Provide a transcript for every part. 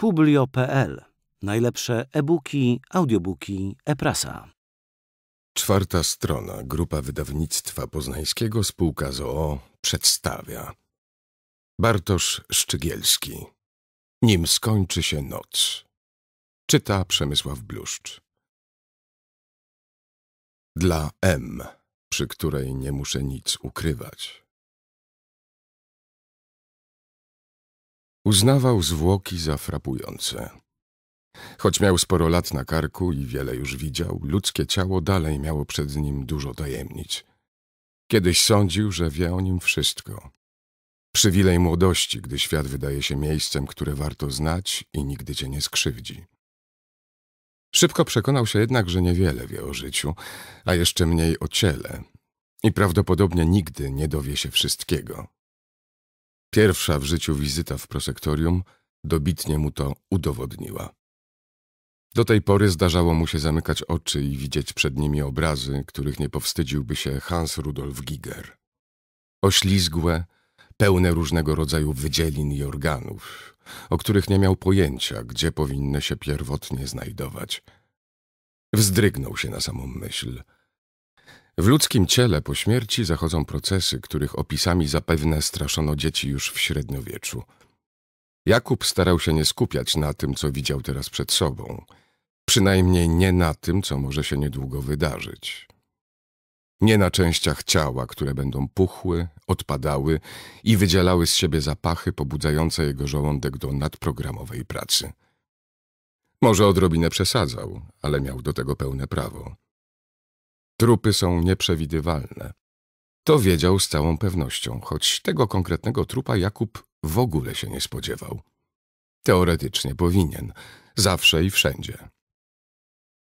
publio.pl. Najlepsze e-booki, audiobooki, e-prasa. Czwarta strona Grupa Wydawnictwa Poznańskiego Spółka ZOO przedstawia Bartosz Szczygielski Nim skończy się noc Czyta Przemysław Bluszcz Dla M, przy której nie muszę nic ukrywać Uznawał zwłoki za frapujące. Choć miał sporo lat na karku i wiele już widział, ludzkie ciało dalej miało przed nim dużo tajemnic. Kiedyś sądził, że wie o nim wszystko. Przywilej młodości, gdy świat wydaje się miejscem, które warto znać i nigdy cię nie skrzywdzi. Szybko przekonał się jednak, że niewiele wie o życiu, a jeszcze mniej o ciele i prawdopodobnie nigdy nie dowie się wszystkiego. Pierwsza w życiu wizyta w prosektorium dobitnie mu to udowodniła. Do tej pory zdarzało mu się zamykać oczy i widzieć przed nimi obrazy, których nie powstydziłby się Hans Rudolf Giger. Oślizgłe, pełne różnego rodzaju wydzielin i organów, o których nie miał pojęcia, gdzie powinny się pierwotnie znajdować. Wzdrygnął się na samą myśl – w ludzkim ciele po śmierci zachodzą procesy, których opisami zapewne straszono dzieci już w średniowieczu. Jakub starał się nie skupiać na tym, co widział teraz przed sobą, przynajmniej nie na tym, co może się niedługo wydarzyć. Nie na częściach ciała, które będą puchły, odpadały i wydzielały z siebie zapachy pobudzające jego żołądek do nadprogramowej pracy. Może odrobinę przesadzał, ale miał do tego pełne prawo. Trupy są nieprzewidywalne. To wiedział z całą pewnością, choć tego konkretnego trupa Jakub w ogóle się nie spodziewał. Teoretycznie powinien, zawsze i wszędzie.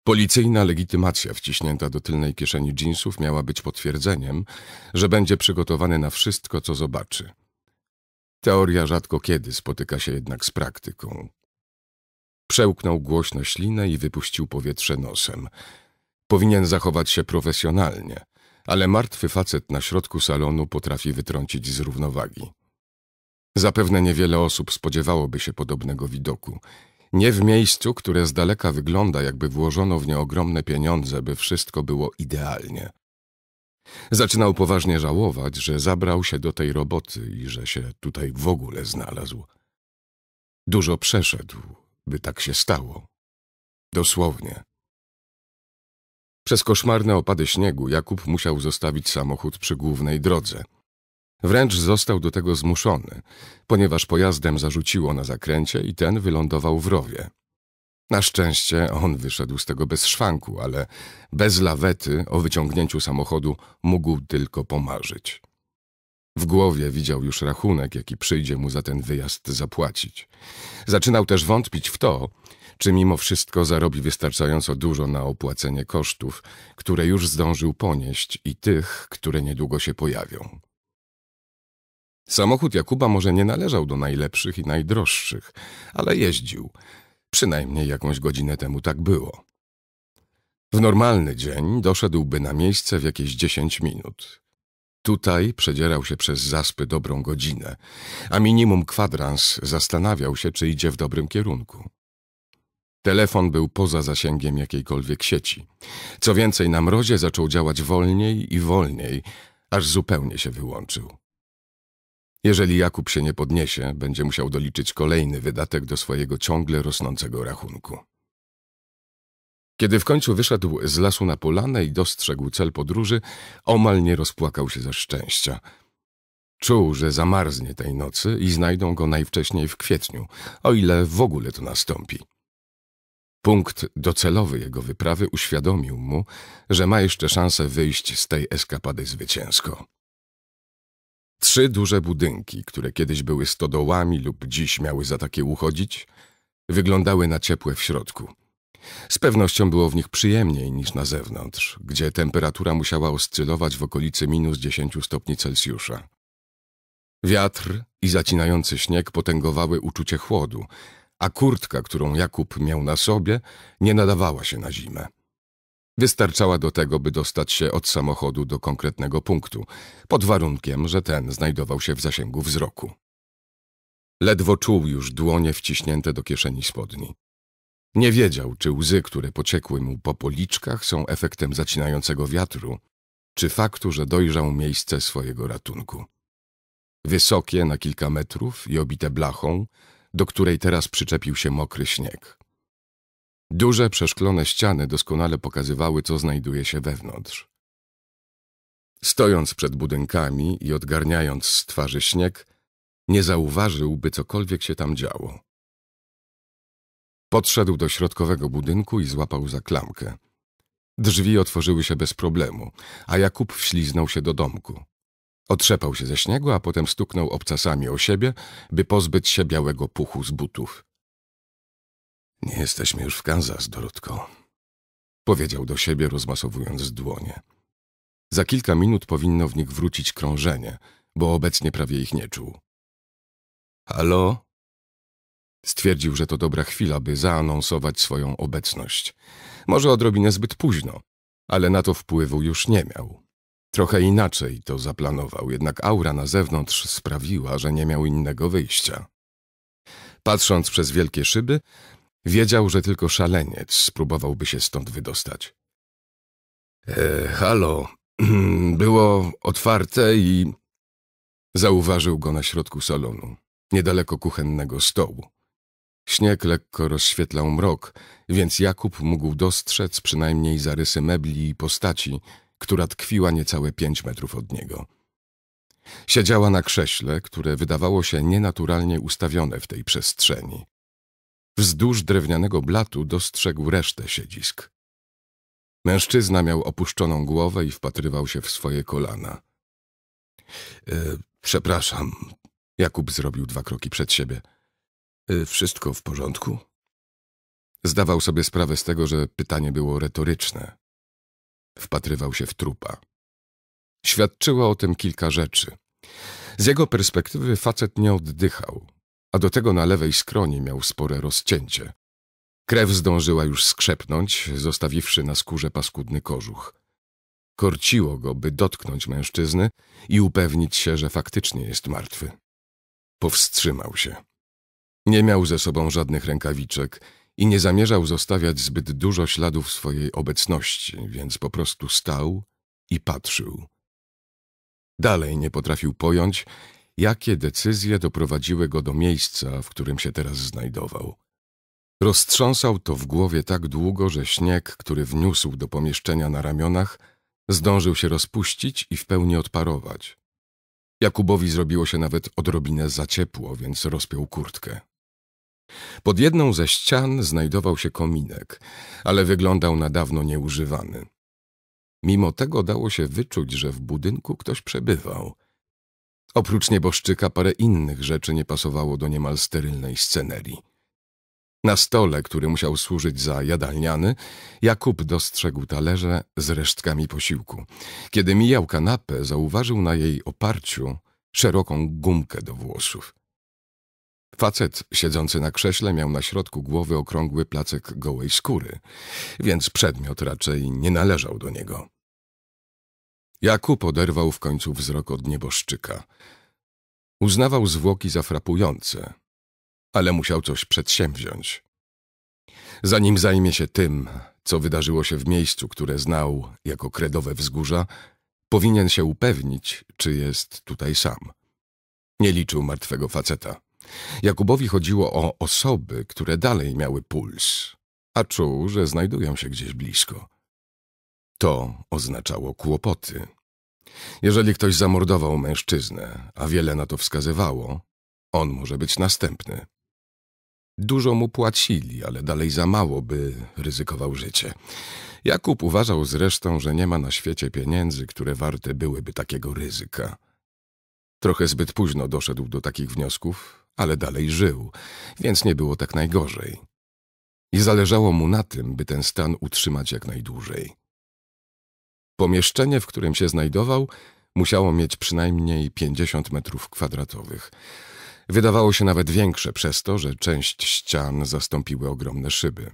Policyjna legitymacja wciśnięta do tylnej kieszeni dżinsów miała być potwierdzeniem, że będzie przygotowany na wszystko, co zobaczy. Teoria rzadko kiedy spotyka się jednak z praktyką. Przełknął głośno ślinę i wypuścił powietrze nosem – Powinien zachować się profesjonalnie, ale martwy facet na środku salonu potrafi wytrącić z równowagi. Zapewne niewiele osób spodziewałoby się podobnego widoku. Nie w miejscu, które z daleka wygląda, jakby włożono w nie ogromne pieniądze, by wszystko było idealnie. Zaczynał poważnie żałować, że zabrał się do tej roboty i że się tutaj w ogóle znalazł. Dużo przeszedł, by tak się stało. Dosłownie. Przez koszmarne opady śniegu Jakub musiał zostawić samochód przy głównej drodze. Wręcz został do tego zmuszony, ponieważ pojazdem zarzuciło na zakręcie i ten wylądował w rowie. Na szczęście on wyszedł z tego bez szwanku, ale bez lawety o wyciągnięciu samochodu mógł tylko pomarzyć. W głowie widział już rachunek, jaki przyjdzie mu za ten wyjazd zapłacić. Zaczynał też wątpić w to, czy mimo wszystko zarobi wystarczająco dużo na opłacenie kosztów, które już zdążył ponieść i tych, które niedługo się pojawią. Samochód Jakuba może nie należał do najlepszych i najdroższych, ale jeździł. Przynajmniej jakąś godzinę temu tak było. W normalny dzień doszedłby na miejsce w jakieś dziesięć minut. Tutaj przedzierał się przez zaspy dobrą godzinę, a minimum kwadrans zastanawiał się, czy idzie w dobrym kierunku. Telefon był poza zasięgiem jakiejkolwiek sieci. Co więcej, na mrozie zaczął działać wolniej i wolniej, aż zupełnie się wyłączył. Jeżeli Jakub się nie podniesie, będzie musiał doliczyć kolejny wydatek do swojego ciągle rosnącego rachunku. Kiedy w końcu wyszedł z lasu na polanę i dostrzegł cel podróży, omal nie rozpłakał się ze szczęścia. Czuł, że zamarznie tej nocy i znajdą go najwcześniej w kwietniu, o ile w ogóle to nastąpi. Punkt docelowy jego wyprawy uświadomił mu, że ma jeszcze szansę wyjść z tej eskapady zwycięsko. Trzy duże budynki, które kiedyś były stodołami lub dziś miały za takie uchodzić, wyglądały na ciepłe w środku. Z pewnością było w nich przyjemniej niż na zewnątrz, gdzie temperatura musiała oscylować w okolicy minus 10 stopni Celsjusza. Wiatr i zacinający śnieg potęgowały uczucie chłodu, a kurtka, którą Jakub miał na sobie, nie nadawała się na zimę. Wystarczała do tego, by dostać się od samochodu do konkretnego punktu, pod warunkiem, że ten znajdował się w zasięgu wzroku. Ledwo czuł już dłonie wciśnięte do kieszeni spodni. Nie wiedział, czy łzy, które pociekły mu po policzkach, są efektem zacinającego wiatru, czy faktu, że dojrzał miejsce swojego ratunku. Wysokie na kilka metrów i obite blachą, do której teraz przyczepił się mokry śnieg. Duże, przeszklone ściany doskonale pokazywały, co znajduje się wewnątrz. Stojąc przed budynkami i odgarniając z twarzy śnieg, nie zauważył, by cokolwiek się tam działo. Podszedł do środkowego budynku i złapał za klamkę. Drzwi otworzyły się bez problemu, a Jakub wśliznął się do domku. Otrzepał się ze śniegu, a potem stuknął obcasami o siebie, by pozbyć się białego puchu z butów. Nie jesteśmy już w Kansas, Dorotko, powiedział do siebie, rozmasowując dłonie. Za kilka minut powinno w nich wrócić krążenie, bo obecnie prawie ich nie czuł. Halo? Stwierdził, że to dobra chwila, by zaanonsować swoją obecność. Może odrobinę zbyt późno, ale na to wpływu już nie miał. Trochę inaczej to zaplanował, jednak aura na zewnątrz sprawiła, że nie miał innego wyjścia. Patrząc przez wielkie szyby, wiedział, że tylko szaleniec spróbowałby się stąd wydostać. E, halo, było otwarte i... Zauważył go na środku salonu, niedaleko kuchennego stołu. Śnieg lekko rozświetlał mrok, więc Jakub mógł dostrzec przynajmniej zarysy mebli i postaci, która tkwiła niecałe pięć metrów od niego. Siedziała na krześle, które wydawało się nienaturalnie ustawione w tej przestrzeni. Wzdłuż drewnianego blatu dostrzegł resztę siedzisk. Mężczyzna miał opuszczoną głowę i wpatrywał się w swoje kolana. E, przepraszam, Jakub zrobił dwa kroki przed siebie. E, wszystko w porządku? Zdawał sobie sprawę z tego, że pytanie było retoryczne wpatrywał się w trupa. Świadczyło o tym kilka rzeczy. Z jego perspektywy facet nie oddychał, a do tego na lewej skroni miał spore rozcięcie. Krew zdążyła już skrzepnąć, zostawiwszy na skórze paskudny kożuch. Korciło go, by dotknąć mężczyzny i upewnić się, że faktycznie jest martwy. Powstrzymał się. Nie miał ze sobą żadnych rękawiczek i nie zamierzał zostawiać zbyt dużo śladów swojej obecności, więc po prostu stał i patrzył. Dalej nie potrafił pojąć, jakie decyzje doprowadziły go do miejsca, w którym się teraz znajdował. Roztrząsał to w głowie tak długo, że śnieg, który wniósł do pomieszczenia na ramionach, zdążył się rozpuścić i w pełni odparować. Jakubowi zrobiło się nawet odrobinę za ciepło, więc rozpiął kurtkę. Pod jedną ze ścian znajdował się kominek, ale wyglądał na dawno nieużywany. Mimo tego dało się wyczuć, że w budynku ktoś przebywał. Oprócz nieboszczyka parę innych rzeczy nie pasowało do niemal sterylnej scenerii. Na stole, który musiał służyć za jadalniany, Jakub dostrzegł talerze z resztkami posiłku. Kiedy mijał kanapę, zauważył na jej oparciu szeroką gumkę do włosów. Facet siedzący na krześle miał na środku głowy okrągły placek gołej skóry, więc przedmiot raczej nie należał do niego. Jakub oderwał w końcu wzrok od nieboszczyka. Uznawał zwłoki za frapujące, ale musiał coś przedsięwziąć. Zanim zajmie się tym, co wydarzyło się w miejscu, które znał jako kredowe wzgórza, powinien się upewnić, czy jest tutaj sam. Nie liczył martwego faceta. Jakubowi chodziło o osoby, które dalej miały puls, a czuł, że znajdują się gdzieś blisko. To oznaczało kłopoty. Jeżeli ktoś zamordował mężczyznę, a wiele na to wskazywało, on może być następny. Dużo mu płacili, ale dalej za mało, by ryzykował życie. Jakub uważał zresztą, że nie ma na świecie pieniędzy, które warte byłyby takiego ryzyka. Trochę zbyt późno doszedł do takich wniosków, ale dalej żył, więc nie było tak najgorzej. I zależało mu na tym, by ten stan utrzymać jak najdłużej. Pomieszczenie, w którym się znajdował, musiało mieć przynajmniej 50 metrów kwadratowych. Wydawało się nawet większe przez to, że część ścian zastąpiły ogromne szyby.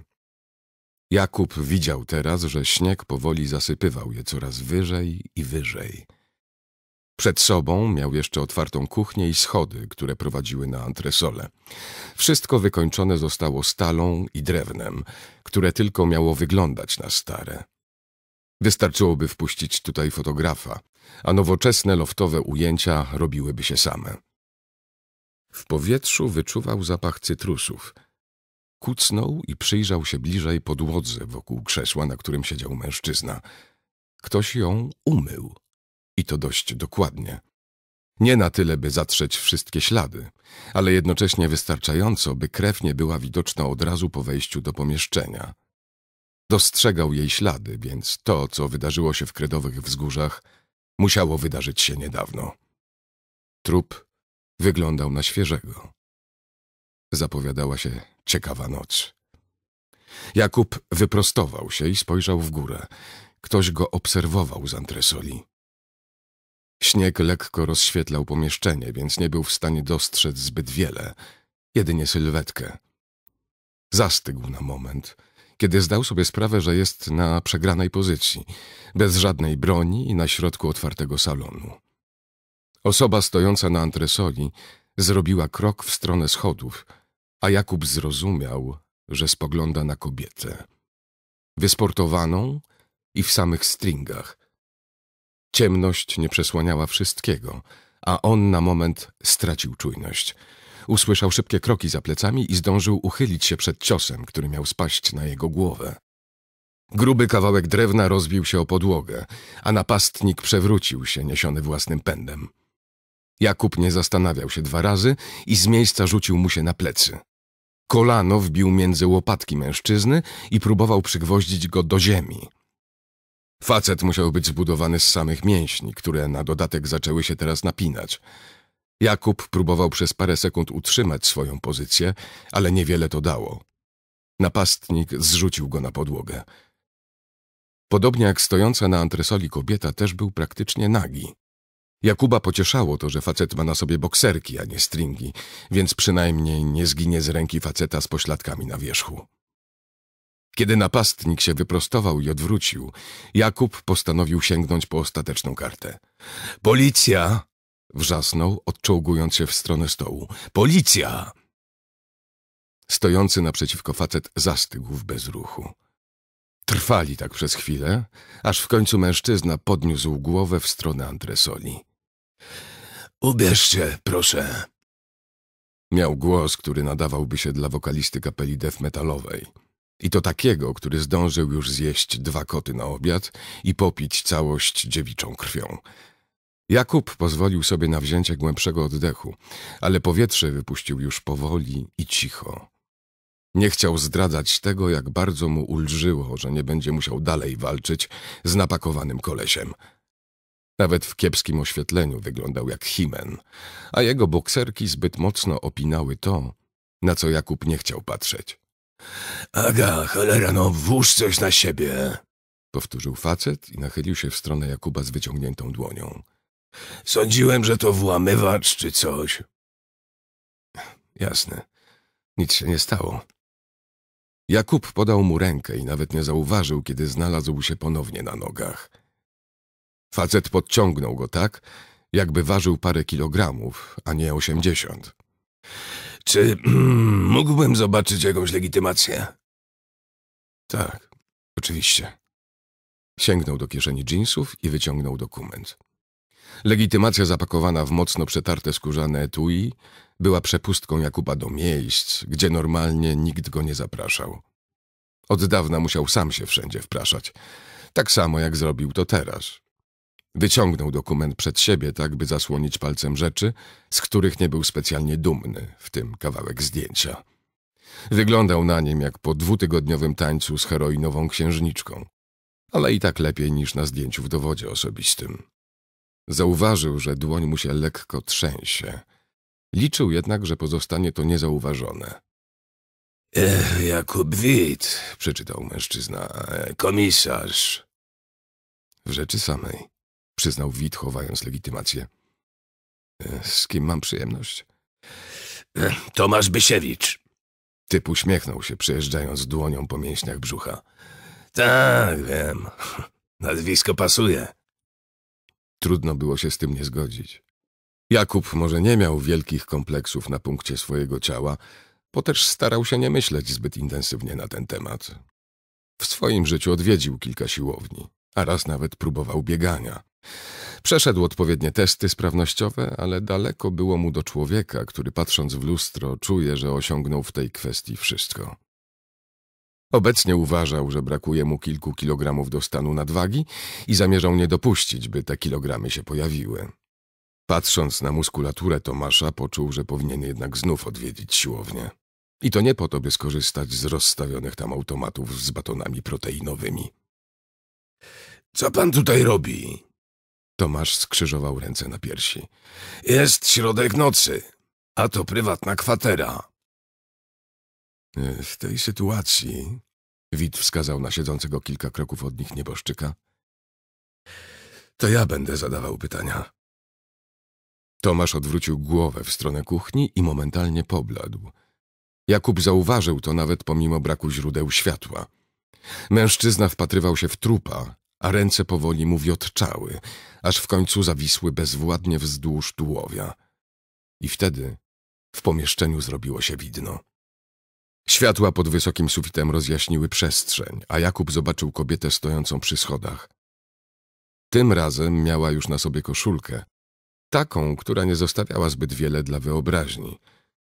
Jakub widział teraz, że śnieg powoli zasypywał je coraz wyżej i wyżej. Przed sobą miał jeszcze otwartą kuchnię i schody, które prowadziły na antresole. Wszystko wykończone zostało stalą i drewnem, które tylko miało wyglądać na stare. Wystarczyłoby wpuścić tutaj fotografa, a nowoczesne loftowe ujęcia robiłyby się same. W powietrzu wyczuwał zapach cytrusów. Kucnął i przyjrzał się bliżej podłodze wokół krzesła, na którym siedział mężczyzna. Ktoś ją umył i to dość dokładnie. Nie na tyle, by zatrzeć wszystkie ślady, ale jednocześnie wystarczająco, by krew nie była widoczna od razu po wejściu do pomieszczenia. Dostrzegał jej ślady, więc to, co wydarzyło się w kredowych wzgórzach, musiało wydarzyć się niedawno. Trup wyglądał na świeżego. Zapowiadała się ciekawa noc. Jakub wyprostował się i spojrzał w górę. Ktoś go obserwował z antresoli. Śnieg lekko rozświetlał pomieszczenie, więc nie był w stanie dostrzec zbyt wiele, jedynie sylwetkę. Zastygł na moment, kiedy zdał sobie sprawę, że jest na przegranej pozycji, bez żadnej broni i na środku otwartego salonu. Osoba stojąca na antresoli zrobiła krok w stronę schodów, a Jakub zrozumiał, że spogląda na kobietę. Wysportowaną i w samych stringach – Ciemność nie przesłaniała wszystkiego, a on na moment stracił czujność. Usłyszał szybkie kroki za plecami i zdążył uchylić się przed ciosem, który miał spaść na jego głowę. Gruby kawałek drewna rozbił się o podłogę, a napastnik przewrócił się, niesiony własnym pędem. Jakub nie zastanawiał się dwa razy i z miejsca rzucił mu się na plecy. Kolano wbił między łopatki mężczyzny i próbował przygwoździć go do ziemi. Facet musiał być zbudowany z samych mięśni, które na dodatek zaczęły się teraz napinać. Jakub próbował przez parę sekund utrzymać swoją pozycję, ale niewiele to dało. Napastnik zrzucił go na podłogę. Podobnie jak stojąca na antresoli kobieta też był praktycznie nagi. Jakuba pocieszało to, że facet ma na sobie bokserki, a nie stringi, więc przynajmniej nie zginie z ręki faceta z pośladkami na wierzchu. Kiedy napastnik się wyprostował i odwrócił, Jakub postanowił sięgnąć po ostateczną kartę. Policja! wrzasnął, odczołgując się w stronę stołu. Policja! Stojący naprzeciwko facet zastygł w bezruchu. Trwali tak przez chwilę, aż w końcu mężczyzna podniósł głowę w stronę antresoli. Ubierzcie, proszę. Miał głos, który nadawałby się dla wokalisty kapeli death metalowej. I to takiego, który zdążył już zjeść dwa koty na obiad i popić całość dziewiczą krwią. Jakub pozwolił sobie na wzięcie głębszego oddechu, ale powietrze wypuścił już powoli i cicho. Nie chciał zdradzać tego, jak bardzo mu ulżyło, że nie będzie musiał dalej walczyć z napakowanym kolesiem. Nawet w kiepskim oświetleniu wyglądał jak himen, a jego bokserki zbyt mocno opinały to, na co Jakub nie chciał patrzeć. Aga, cholera, no włóż coś na siebie! Powtórzył facet i nachylił się w stronę Jakuba z wyciągniętą dłonią. Sądziłem, że to włamywacz czy coś. Jasne. Nic się nie stało. Jakub podał mu rękę i nawet nie zauważył, kiedy znalazł się ponownie na nogach. Facet podciągnął go tak, jakby ważył parę kilogramów, a nie osiemdziesiąt. Czy mógłbym zobaczyć jakąś legitymację? Tak, oczywiście. Sięgnął do kieszeni dżinsów i wyciągnął dokument. Legitymacja zapakowana w mocno przetarte skórzane etui była przepustką Jakuba do miejsc, gdzie normalnie nikt go nie zapraszał. Od dawna musiał sam się wszędzie wpraszać, tak samo jak zrobił to teraz. Wyciągnął dokument przed siebie, tak by zasłonić palcem rzeczy, z których nie był specjalnie dumny, w tym kawałek zdjęcia. Wyglądał na nim jak po dwutygodniowym tańcu z heroinową księżniczką, ale i tak lepiej niż na zdjęciu w dowodzie osobistym. Zauważył, że dłoń mu się lekko trzęsie. Liczył jednak, że pozostanie to niezauważone. Ech, Jakub Wit, przeczytał mężczyzna, komisarz. W rzeczy samej przyznał Wit, chowając legitymację. E, z kim mam przyjemność? Tomasz Bysiewicz. Typ uśmiechnął się, przejeżdżając dłonią po mięśniach brzucha. Tak, wiem. Nazwisko pasuje. Trudno było się z tym nie zgodzić. Jakub może nie miał wielkich kompleksów na punkcie swojego ciała, bo też starał się nie myśleć zbyt intensywnie na ten temat. W swoim życiu odwiedził kilka siłowni a raz nawet próbował biegania. Przeszedł odpowiednie testy sprawnościowe, ale daleko było mu do człowieka, który patrząc w lustro czuje, że osiągnął w tej kwestii wszystko. Obecnie uważał, że brakuje mu kilku kilogramów do stanu nadwagi i zamierzał nie dopuścić, by te kilogramy się pojawiły. Patrząc na muskulaturę Tomasza, poczuł, że powinien jednak znów odwiedzić siłownię. I to nie po to, by skorzystać z rozstawionych tam automatów z batonami proteinowymi. Co pan tutaj robi? Tomasz skrzyżował ręce na piersi. Jest środek nocy, a to prywatna kwatera. W tej sytuacji, Wit wskazał na siedzącego kilka kroków od nich nieboszczyka, to ja będę zadawał pytania. Tomasz odwrócił głowę w stronę kuchni i momentalnie pobladł. Jakub zauważył to nawet pomimo braku źródeł światła. Mężczyzna wpatrywał się w trupa, a ręce powoli mu wiotczały, aż w końcu zawisły bezwładnie wzdłuż tułowia. I wtedy w pomieszczeniu zrobiło się widno. Światła pod wysokim sufitem rozjaśniły przestrzeń, a Jakub zobaczył kobietę stojącą przy schodach. Tym razem miała już na sobie koszulkę, taką, która nie zostawiała zbyt wiele dla wyobraźni.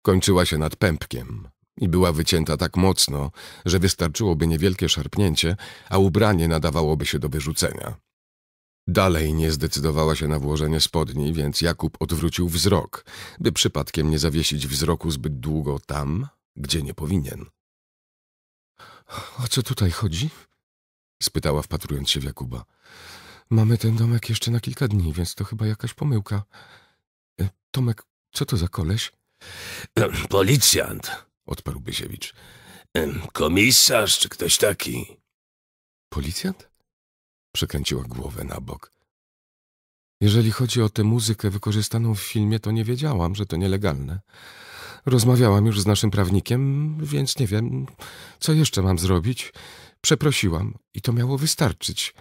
Kończyła się nad pępkiem, i była wycięta tak mocno, że wystarczyłoby niewielkie szarpnięcie, a ubranie nadawałoby się do wyrzucenia. Dalej nie zdecydowała się na włożenie spodni, więc Jakub odwrócił wzrok, by przypadkiem nie zawiesić wzroku zbyt długo tam, gdzie nie powinien. — O co tutaj chodzi? — spytała, wpatrując się w Jakuba. — Mamy ten domek jeszcze na kilka dni, więc to chyba jakaś pomyłka. E, — Tomek, co to za koleś? — Policjant odparł Bysiewicz. Komisarz czy ktoś taki? Policjant? Przekręciła głowę na bok. Jeżeli chodzi o tę muzykę wykorzystaną w filmie, to nie wiedziałam, że to nielegalne. Rozmawiałam już z naszym prawnikiem, więc nie wiem, co jeszcze mam zrobić. Przeprosiłam i to miało wystarczyć.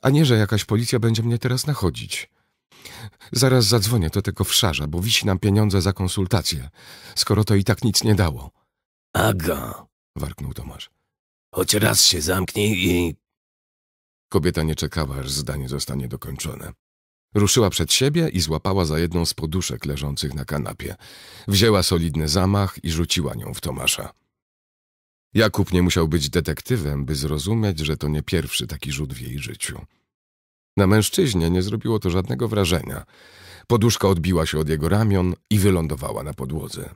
A nie, że jakaś policja będzie mnie teraz nachodzić. Zaraz zadzwonię do tego wszarza, bo wisi nam pieniądze za konsultację, skoro to i tak nic nie dało. Aga, warknął Tomasz. Choć raz się zamknij i... Kobieta nie czekała, aż zdanie zostanie dokończone. Ruszyła przed siebie i złapała za jedną z poduszek leżących na kanapie. Wzięła solidny zamach i rzuciła nią w Tomasza. Jakub nie musiał być detektywem, by zrozumieć, że to nie pierwszy taki rzut w jej życiu. Na mężczyźnie nie zrobiło to żadnego wrażenia. Poduszka odbiła się od jego ramion i wylądowała na podłodze.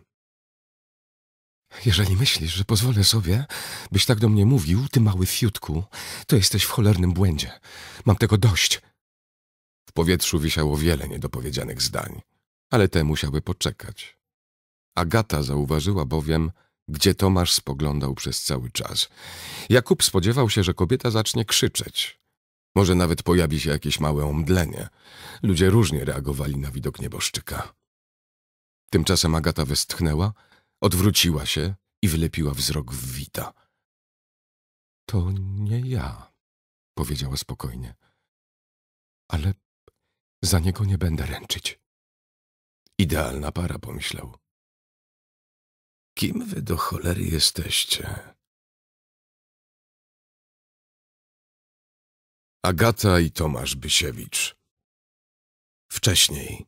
Jeżeli myślisz, że pozwolę sobie, byś tak do mnie mówił, ty mały fiutku, to jesteś w cholernym błędzie. Mam tego dość. W powietrzu wisiało wiele niedopowiedzianych zdań, ale te musiały poczekać. Agata zauważyła bowiem, gdzie Tomasz spoglądał przez cały czas. Jakub spodziewał się, że kobieta zacznie krzyczeć, może nawet pojawi się jakieś małe omdlenie. Ludzie różnie reagowali na widok nieboszczyka. Tymczasem Agata westchnęła, odwróciła się i wylepiła wzrok w Wita. To nie ja, powiedziała spokojnie. Ale za niego nie będę ręczyć. Idealna para, pomyślał. Kim wy do cholery jesteście? Agata i Tomasz Bysiewicz. Wcześniej.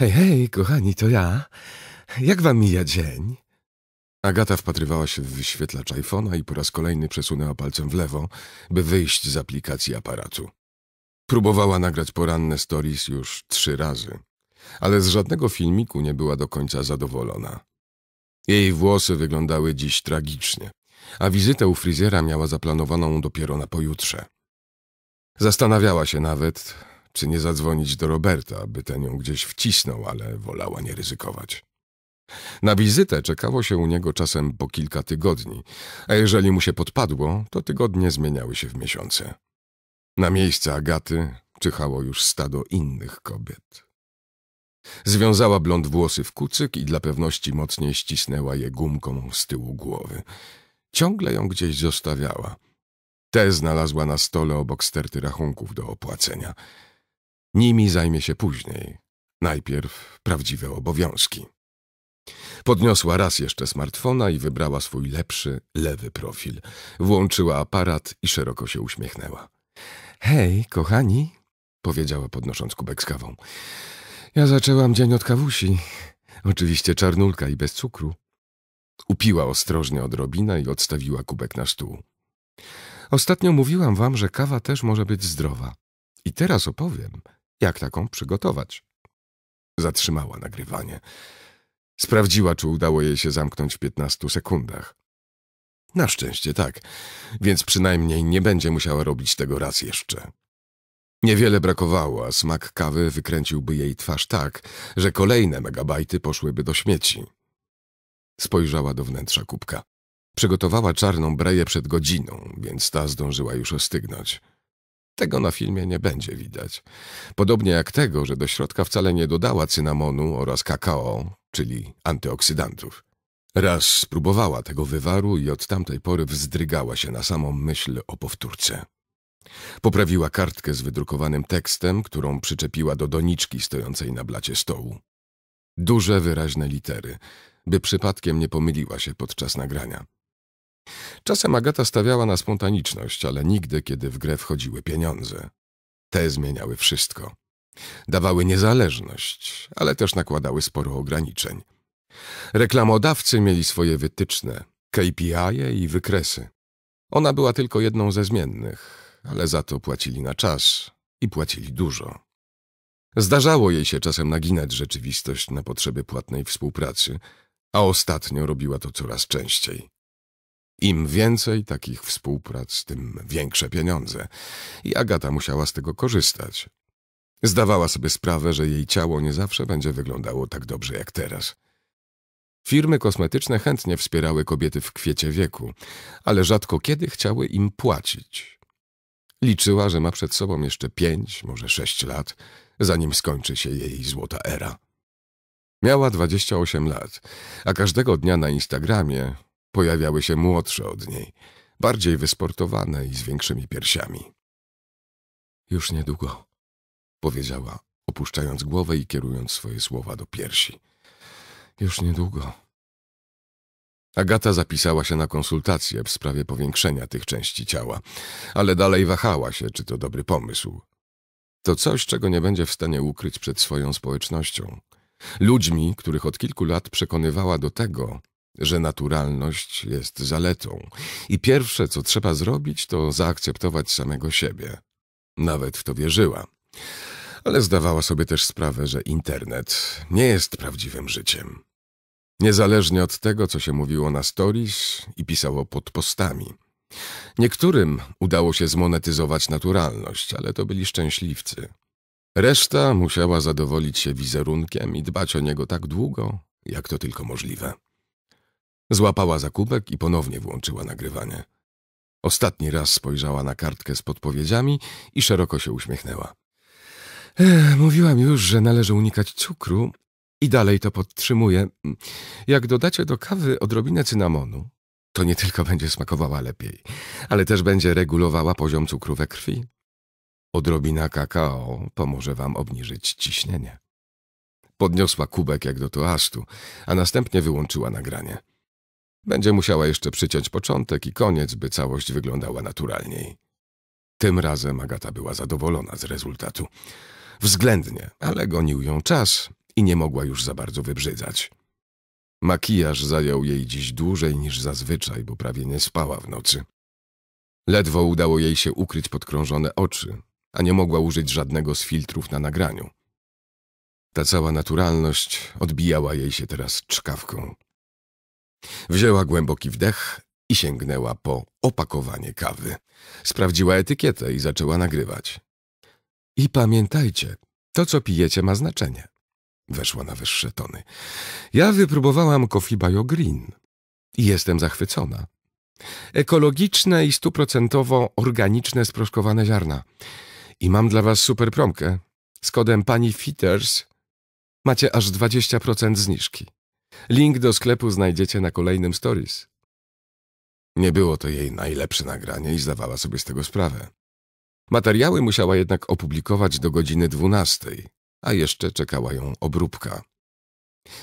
Hej, hej, kochani, to ja. Jak wam mija dzień? Agata wpatrywała się w wyświetlacz iPhone'a i po raz kolejny przesunęła palcem w lewo, by wyjść z aplikacji aparatu. Próbowała nagrać poranne stories już trzy razy, ale z żadnego filmiku nie była do końca zadowolona. Jej włosy wyglądały dziś tragicznie a wizytę u fryzjera miała zaplanowaną dopiero na pojutrze. Zastanawiała się nawet, czy nie zadzwonić do Roberta, by ten ją gdzieś wcisnął, ale wolała nie ryzykować. Na wizytę czekało się u niego czasem po kilka tygodni, a jeżeli mu się podpadło, to tygodnie zmieniały się w miesiące. Na miejsce Agaty czyhało już stado innych kobiet. Związała blond włosy w kucyk i dla pewności mocniej ścisnęła je gumką z tyłu głowy. Ciągle ją gdzieś zostawiała. Te znalazła na stole obok sterty rachunków do opłacenia. Nimi zajmie się później. Najpierw prawdziwe obowiązki. Podniosła raz jeszcze smartfona i wybrała swój lepszy, lewy profil. Włączyła aparat i szeroko się uśmiechnęła. Hej, kochani, powiedziała podnosząc kubek z kawą. Ja zaczęłam dzień od kawusi. Oczywiście czarnulka i bez cukru. Upiła ostrożnie odrobinę i odstawiła kubek na stół. Ostatnio mówiłam wam, że kawa też może być zdrowa. I teraz opowiem, jak taką przygotować. Zatrzymała nagrywanie. Sprawdziła, czy udało jej się zamknąć w 15 sekundach. Na szczęście tak, więc przynajmniej nie będzie musiała robić tego raz jeszcze. Niewiele brakowało, a smak kawy wykręciłby jej twarz tak, że kolejne megabajty poszłyby do śmieci. Spojrzała do wnętrza kubka. Przygotowała czarną breję przed godziną, więc ta zdążyła już ostygnąć. Tego na filmie nie będzie widać. Podobnie jak tego, że do środka wcale nie dodała cynamonu oraz kakao, czyli antyoksydantów. Raz spróbowała tego wywaru i od tamtej pory wzdrygała się na samą myśl o powtórce. Poprawiła kartkę z wydrukowanym tekstem, którą przyczepiła do doniczki stojącej na blacie stołu. Duże, wyraźne litery, by przypadkiem nie pomyliła się podczas nagrania. Czasem Agata stawiała na spontaniczność, ale nigdy, kiedy w grę wchodziły pieniądze. Te zmieniały wszystko. Dawały niezależność, ale też nakładały sporo ograniczeń. Reklamodawcy mieli swoje wytyczne, KPI -e i wykresy. Ona była tylko jedną ze zmiennych, ale za to płacili na czas i płacili dużo. Zdarzało jej się czasem naginać rzeczywistość na potrzeby płatnej współpracy, a ostatnio robiła to coraz częściej. Im więcej takich współprac, tym większe pieniądze. I Agata musiała z tego korzystać. Zdawała sobie sprawę, że jej ciało nie zawsze będzie wyglądało tak dobrze jak teraz. Firmy kosmetyczne chętnie wspierały kobiety w kwiecie wieku, ale rzadko kiedy chciały im płacić. Liczyła, że ma przed sobą jeszcze pięć, może sześć lat, zanim skończy się jej złota era. Miała 28 lat, a każdego dnia na Instagramie pojawiały się młodsze od niej, bardziej wysportowane i z większymi piersiami. Już niedługo, powiedziała, opuszczając głowę i kierując swoje słowa do piersi. Już niedługo. Agata zapisała się na konsultację w sprawie powiększenia tych części ciała, ale dalej wahała się, czy to dobry pomysł. To coś, czego nie będzie w stanie ukryć przed swoją społecznością. Ludźmi, których od kilku lat przekonywała do tego, że naturalność jest zaletą i pierwsze, co trzeba zrobić, to zaakceptować samego siebie. Nawet w to wierzyła. Ale zdawała sobie też sprawę, że internet nie jest prawdziwym życiem. Niezależnie od tego, co się mówiło na stories i pisało pod postami. Niektórym udało się zmonetyzować naturalność, ale to byli szczęśliwcy. Reszta musiała zadowolić się wizerunkiem i dbać o niego tak długo, jak to tylko możliwe. Złapała zakupek i ponownie włączyła nagrywanie. Ostatni raz spojrzała na kartkę z podpowiedziami i szeroko się uśmiechnęła. Ech, mówiłam już, że należy unikać cukru i dalej to podtrzymuję. Jak dodacie do kawy odrobinę cynamonu, to nie tylko będzie smakowała lepiej, ale też będzie regulowała poziom cukru we krwi Odrobina kakao pomoże wam obniżyć ciśnienie. Podniosła kubek jak do toastu, a następnie wyłączyła nagranie. Będzie musiała jeszcze przyciąć początek i koniec, by całość wyglądała naturalniej. Tym razem Agata była zadowolona z rezultatu. Względnie, ale gonił ją czas i nie mogła już za bardzo wybrzydzać. Makijaż zajął jej dziś dłużej niż zazwyczaj, bo prawie nie spała w nocy. Ledwo udało jej się ukryć podkrążone oczy, a nie mogła użyć żadnego z filtrów na nagraniu. Ta cała naturalność odbijała jej się teraz czkawką. Wzięła głęboki wdech i sięgnęła po opakowanie kawy. Sprawdziła etykietę i zaczęła nagrywać. I pamiętajcie, to co pijecie ma znaczenie. Weszła na wyższe tony. Ja wypróbowałam Coffee Bio Green i jestem zachwycona. Ekologiczne i stuprocentowo organiczne sproszkowane ziarna. I mam dla was super promkę. Z kodem pani Fitters macie aż 20% zniżki. Link do sklepu znajdziecie na kolejnym stories. Nie było to jej najlepsze nagranie i zdawała sobie z tego sprawę. Materiały musiała jednak opublikować do godziny 12, a jeszcze czekała ją obróbka.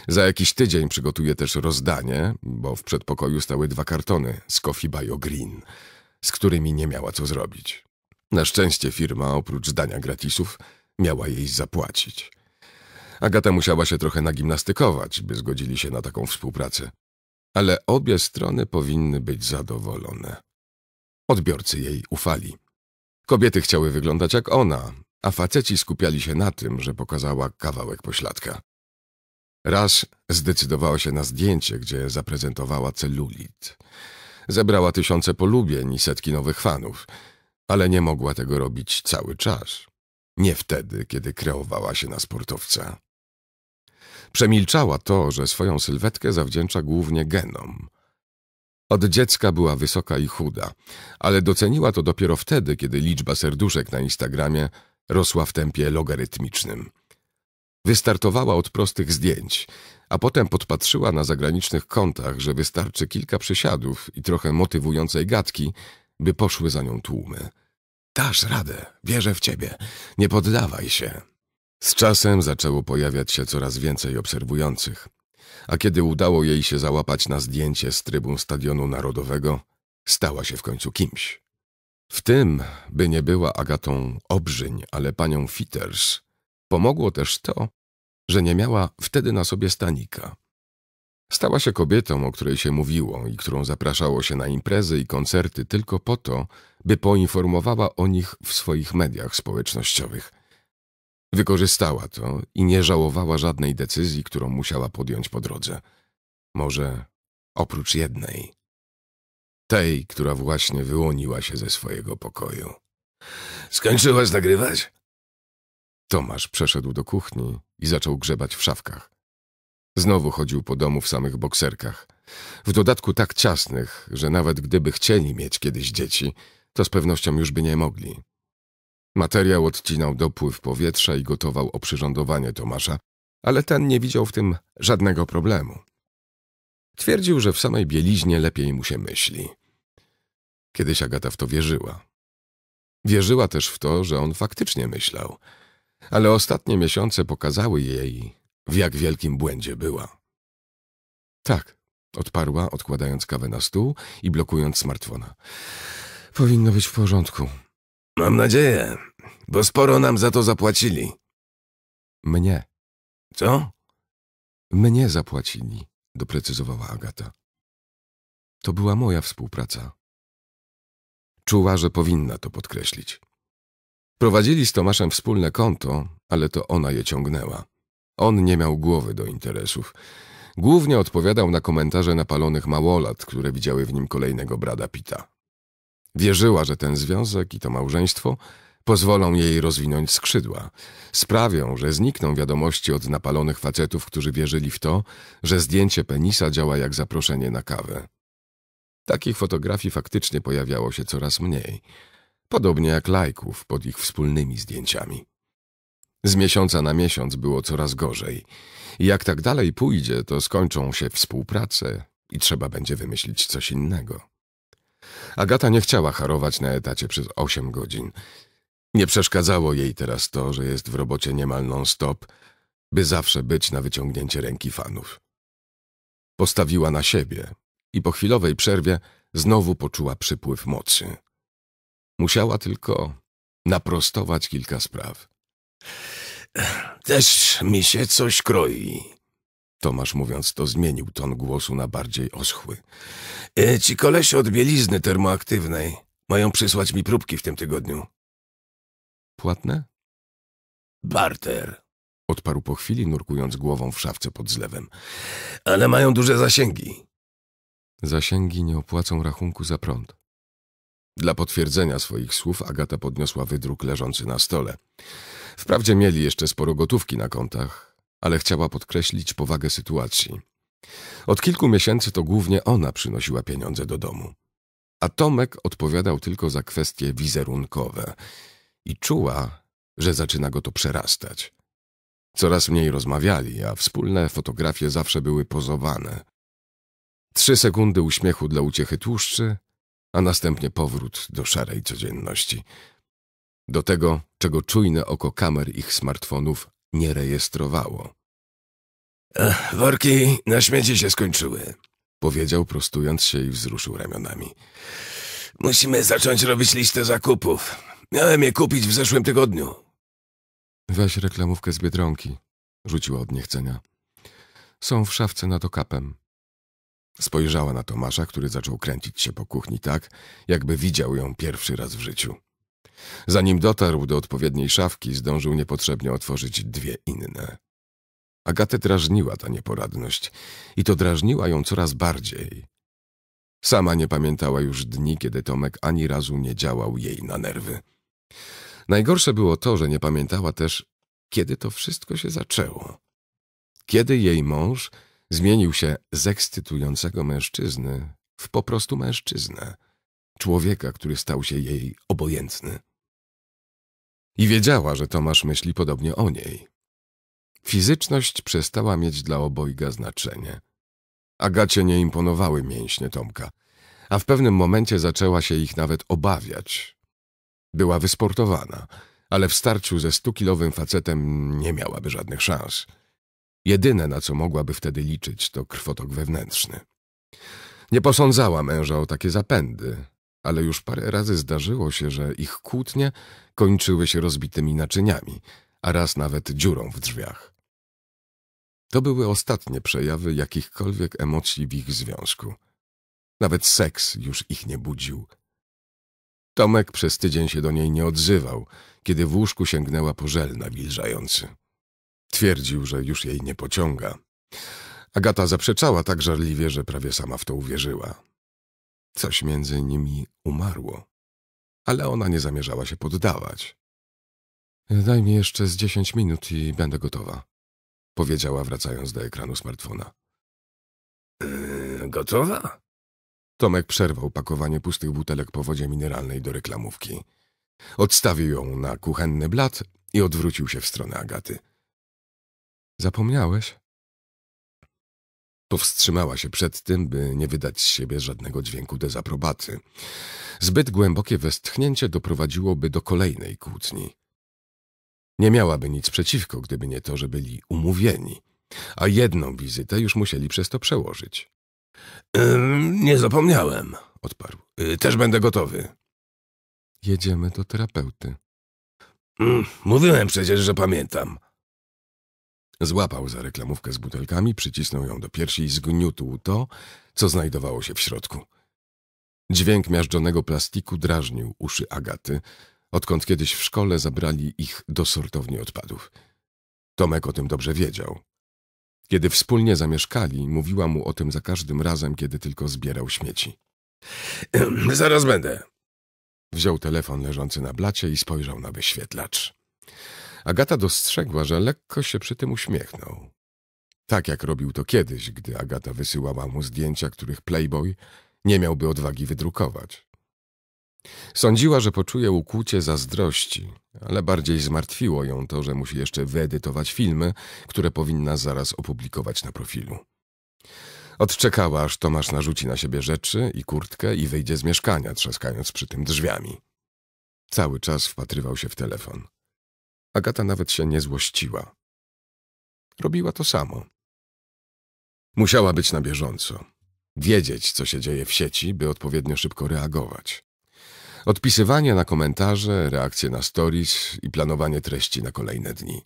Za jakiś tydzień przygotuje też rozdanie, bo w przedpokoju stały dwa kartony z Coffee Bio Green, z którymi nie miała co zrobić. Na szczęście firma, oprócz dania gratisów, miała jej zapłacić. Agata musiała się trochę nagimnastykować, by zgodzili się na taką współpracę. Ale obie strony powinny być zadowolone. Odbiorcy jej ufali. Kobiety chciały wyglądać jak ona, a faceci skupiali się na tym, że pokazała kawałek pośladka. Raz zdecydowała się na zdjęcie, gdzie zaprezentowała celulit. Zebrała tysiące polubień i setki nowych fanów – ale nie mogła tego robić cały czas. Nie wtedy, kiedy kreowała się na sportowca. Przemilczała to, że swoją sylwetkę zawdzięcza głównie genom. Od dziecka była wysoka i chuda, ale doceniła to dopiero wtedy, kiedy liczba serduszek na Instagramie rosła w tempie logarytmicznym. Wystartowała od prostych zdjęć, a potem podpatrzyła na zagranicznych kontach, że wystarczy kilka przysiadów i trochę motywującej gadki, by poszły za nią tłumy. Dasz radę, wierzę w ciebie, nie poddawaj się. Z czasem zaczęło pojawiać się coraz więcej obserwujących, a kiedy udało jej się załapać na zdjęcie z trybun Stadionu Narodowego, stała się w końcu kimś. W tym, by nie była Agatą Obrzyń, ale panią Fitters, pomogło też to, że nie miała wtedy na sobie stanika. Stała się kobietą, o której się mówiło i którą zapraszało się na imprezy i koncerty tylko po to, by poinformowała o nich w swoich mediach społecznościowych. Wykorzystała to i nie żałowała żadnej decyzji, którą musiała podjąć po drodze. Może oprócz jednej. Tej, która właśnie wyłoniła się ze swojego pokoju. Skończyłaś nagrywać? Tomasz przeszedł do kuchni i zaczął grzebać w szafkach. Znowu chodził po domu w samych bokserkach. W dodatku tak ciasnych, że nawet gdyby chcieli mieć kiedyś dzieci, to z pewnością już by nie mogli. Materiał odcinał dopływ powietrza i gotował oprzyrządowanie Tomasza, ale ten nie widział w tym żadnego problemu. Twierdził, że w samej bieliźnie lepiej mu się myśli. Kiedyś Agata w to wierzyła. Wierzyła też w to, że on faktycznie myślał, ale ostatnie miesiące pokazały jej, w jak wielkim błędzie była. Tak, odparła, odkładając kawę na stół i blokując smartfona. Powinno być w porządku. Mam nadzieję, bo sporo nam za to zapłacili. Mnie. Co? Mnie zapłacili, doprecyzowała Agata. To była moja współpraca. Czuła, że powinna to podkreślić. Prowadzili z Tomaszem wspólne konto, ale to ona je ciągnęła. On nie miał głowy do interesów. Głównie odpowiadał na komentarze napalonych małolat, które widziały w nim kolejnego brada Pita. Wierzyła, że ten związek i to małżeństwo pozwolą jej rozwinąć skrzydła. Sprawią, że znikną wiadomości od napalonych facetów, którzy wierzyli w to, że zdjęcie penisa działa jak zaproszenie na kawę. Takich fotografii faktycznie pojawiało się coraz mniej, podobnie jak lajków pod ich wspólnymi zdjęciami. Z miesiąca na miesiąc było coraz gorzej. Jak tak dalej pójdzie, to skończą się współprace i trzeba będzie wymyślić coś innego. Agata nie chciała harować na etacie przez osiem godzin. Nie przeszkadzało jej teraz to, że jest w robocie niemal non-stop, by zawsze być na wyciągnięcie ręki fanów. Postawiła na siebie i po chwilowej przerwie znowu poczuła przypływ mocy. Musiała tylko naprostować kilka spraw. Też mi się coś kroi. Tomasz mówiąc to zmienił ton głosu na bardziej oschły. E, ci kolesie od bielizny termoaktywnej mają przysłać mi próbki w tym tygodniu. Płatne? Barter. Odparł po chwili, nurkując głową w szafce pod zlewem. Ale mają duże zasięgi. Zasięgi nie opłacą rachunku za prąd. Dla potwierdzenia swoich słów Agata podniosła wydruk leżący na stole. Wprawdzie mieli jeszcze sporo gotówki na kontach, ale chciała podkreślić powagę sytuacji. Od kilku miesięcy to głównie ona przynosiła pieniądze do domu. A Tomek odpowiadał tylko za kwestie wizerunkowe i czuła, że zaczyna go to przerastać. Coraz mniej rozmawiali, a wspólne fotografie zawsze były pozowane. Trzy sekundy uśmiechu dla uciechy tłuszczy, a następnie powrót do szarej codzienności. Do tego, czego czujne oko kamer ich smartfonów nie rejestrowało. Ach, worki na śmieci się skończyły, powiedział prostując się i wzruszył ramionami. Musimy zacząć robić listę zakupów. Miałem je kupić w zeszłym tygodniu. Weź reklamówkę z Biedronki, rzuciła od niechcenia. Są w szafce nad okapem. Spojrzała na Tomasza, który zaczął kręcić się po kuchni tak, jakby widział ją pierwszy raz w życiu. Zanim dotarł do odpowiedniej szafki, zdążył niepotrzebnie otworzyć dwie inne. Agatę drażniła ta nieporadność i to drażniła ją coraz bardziej. Sama nie pamiętała już dni, kiedy Tomek ani razu nie działał jej na nerwy. Najgorsze było to, że nie pamiętała też, kiedy to wszystko się zaczęło. Kiedy jej mąż Zmienił się z ekscytującego mężczyzny w po prostu mężczyznę, człowieka, który stał się jej obojętny. I wiedziała, że Tomasz myśli podobnie o niej. Fizyczność przestała mieć dla obojga znaczenie. Agacie nie imponowały mięśnie Tomka, a w pewnym momencie zaczęła się ich nawet obawiać. Była wysportowana, ale w starciu ze stukilowym facetem nie miałaby żadnych szans – Jedyne, na co mogłaby wtedy liczyć, to krwotok wewnętrzny. Nie posądzała męża o takie zapędy, ale już parę razy zdarzyło się, że ich kłótnie kończyły się rozbitymi naczyniami, a raz nawet dziurą w drzwiach. To były ostatnie przejawy jakichkolwiek emocji w ich związku. Nawet seks już ich nie budził. Tomek przez tydzień się do niej nie odzywał, kiedy w łóżku sięgnęła po żel nawilżający. Twierdził, że już jej nie pociąga. Agata zaprzeczała tak żarliwie, że prawie sama w to uwierzyła. Coś między nimi umarło, ale ona nie zamierzała się poddawać. Daj mi jeszcze z dziesięć minut i będę gotowa, powiedziała wracając do ekranu smartfona. Yy, gotowa? Tomek przerwał pakowanie pustych butelek po wodzie mineralnej do reklamówki. Odstawił ją na kuchenny blat i odwrócił się w stronę Agaty. Zapomniałeś? Powstrzymała się przed tym, by nie wydać z siebie żadnego dźwięku dezaprobaty. Zbyt głębokie westchnięcie doprowadziłoby do kolejnej kłótni. Nie miałaby nic przeciwko, gdyby nie to, że byli umówieni, a jedną wizytę już musieli przez to przełożyć. nie zapomniałem, odparł. Y, też będę gotowy. Jedziemy do terapeuty. Mm, mówiłem przecież, że pamiętam. Złapał za reklamówkę z butelkami, przycisnął ją do piersi i zgniótł to, co znajdowało się w środku. Dźwięk miażdżonego plastiku drażnił uszy Agaty, odkąd kiedyś w szkole zabrali ich do sortowni odpadów. Tomek o tym dobrze wiedział. Kiedy wspólnie zamieszkali, mówiła mu o tym za każdym razem, kiedy tylko zbierał śmieci. Zaraz będę. Wziął telefon leżący na blacie i spojrzał na wyświetlacz. Agata dostrzegła, że lekko się przy tym uśmiechnął. Tak jak robił to kiedyś, gdy Agata wysyłała mu zdjęcia, których Playboy nie miałby odwagi wydrukować. Sądziła, że poczuje ukłucie zazdrości, ale bardziej zmartwiło ją to, że musi jeszcze wyedytować filmy, które powinna zaraz opublikować na profilu. Odczekała, aż Tomasz narzuci na siebie rzeczy i kurtkę i wyjdzie z mieszkania, trzaskając przy tym drzwiami. Cały czas wpatrywał się w telefon. Agata nawet się nie złościła. Robiła to samo. Musiała być na bieżąco. Wiedzieć, co się dzieje w sieci, by odpowiednio szybko reagować. Odpisywanie na komentarze, reakcje na stories i planowanie treści na kolejne dni.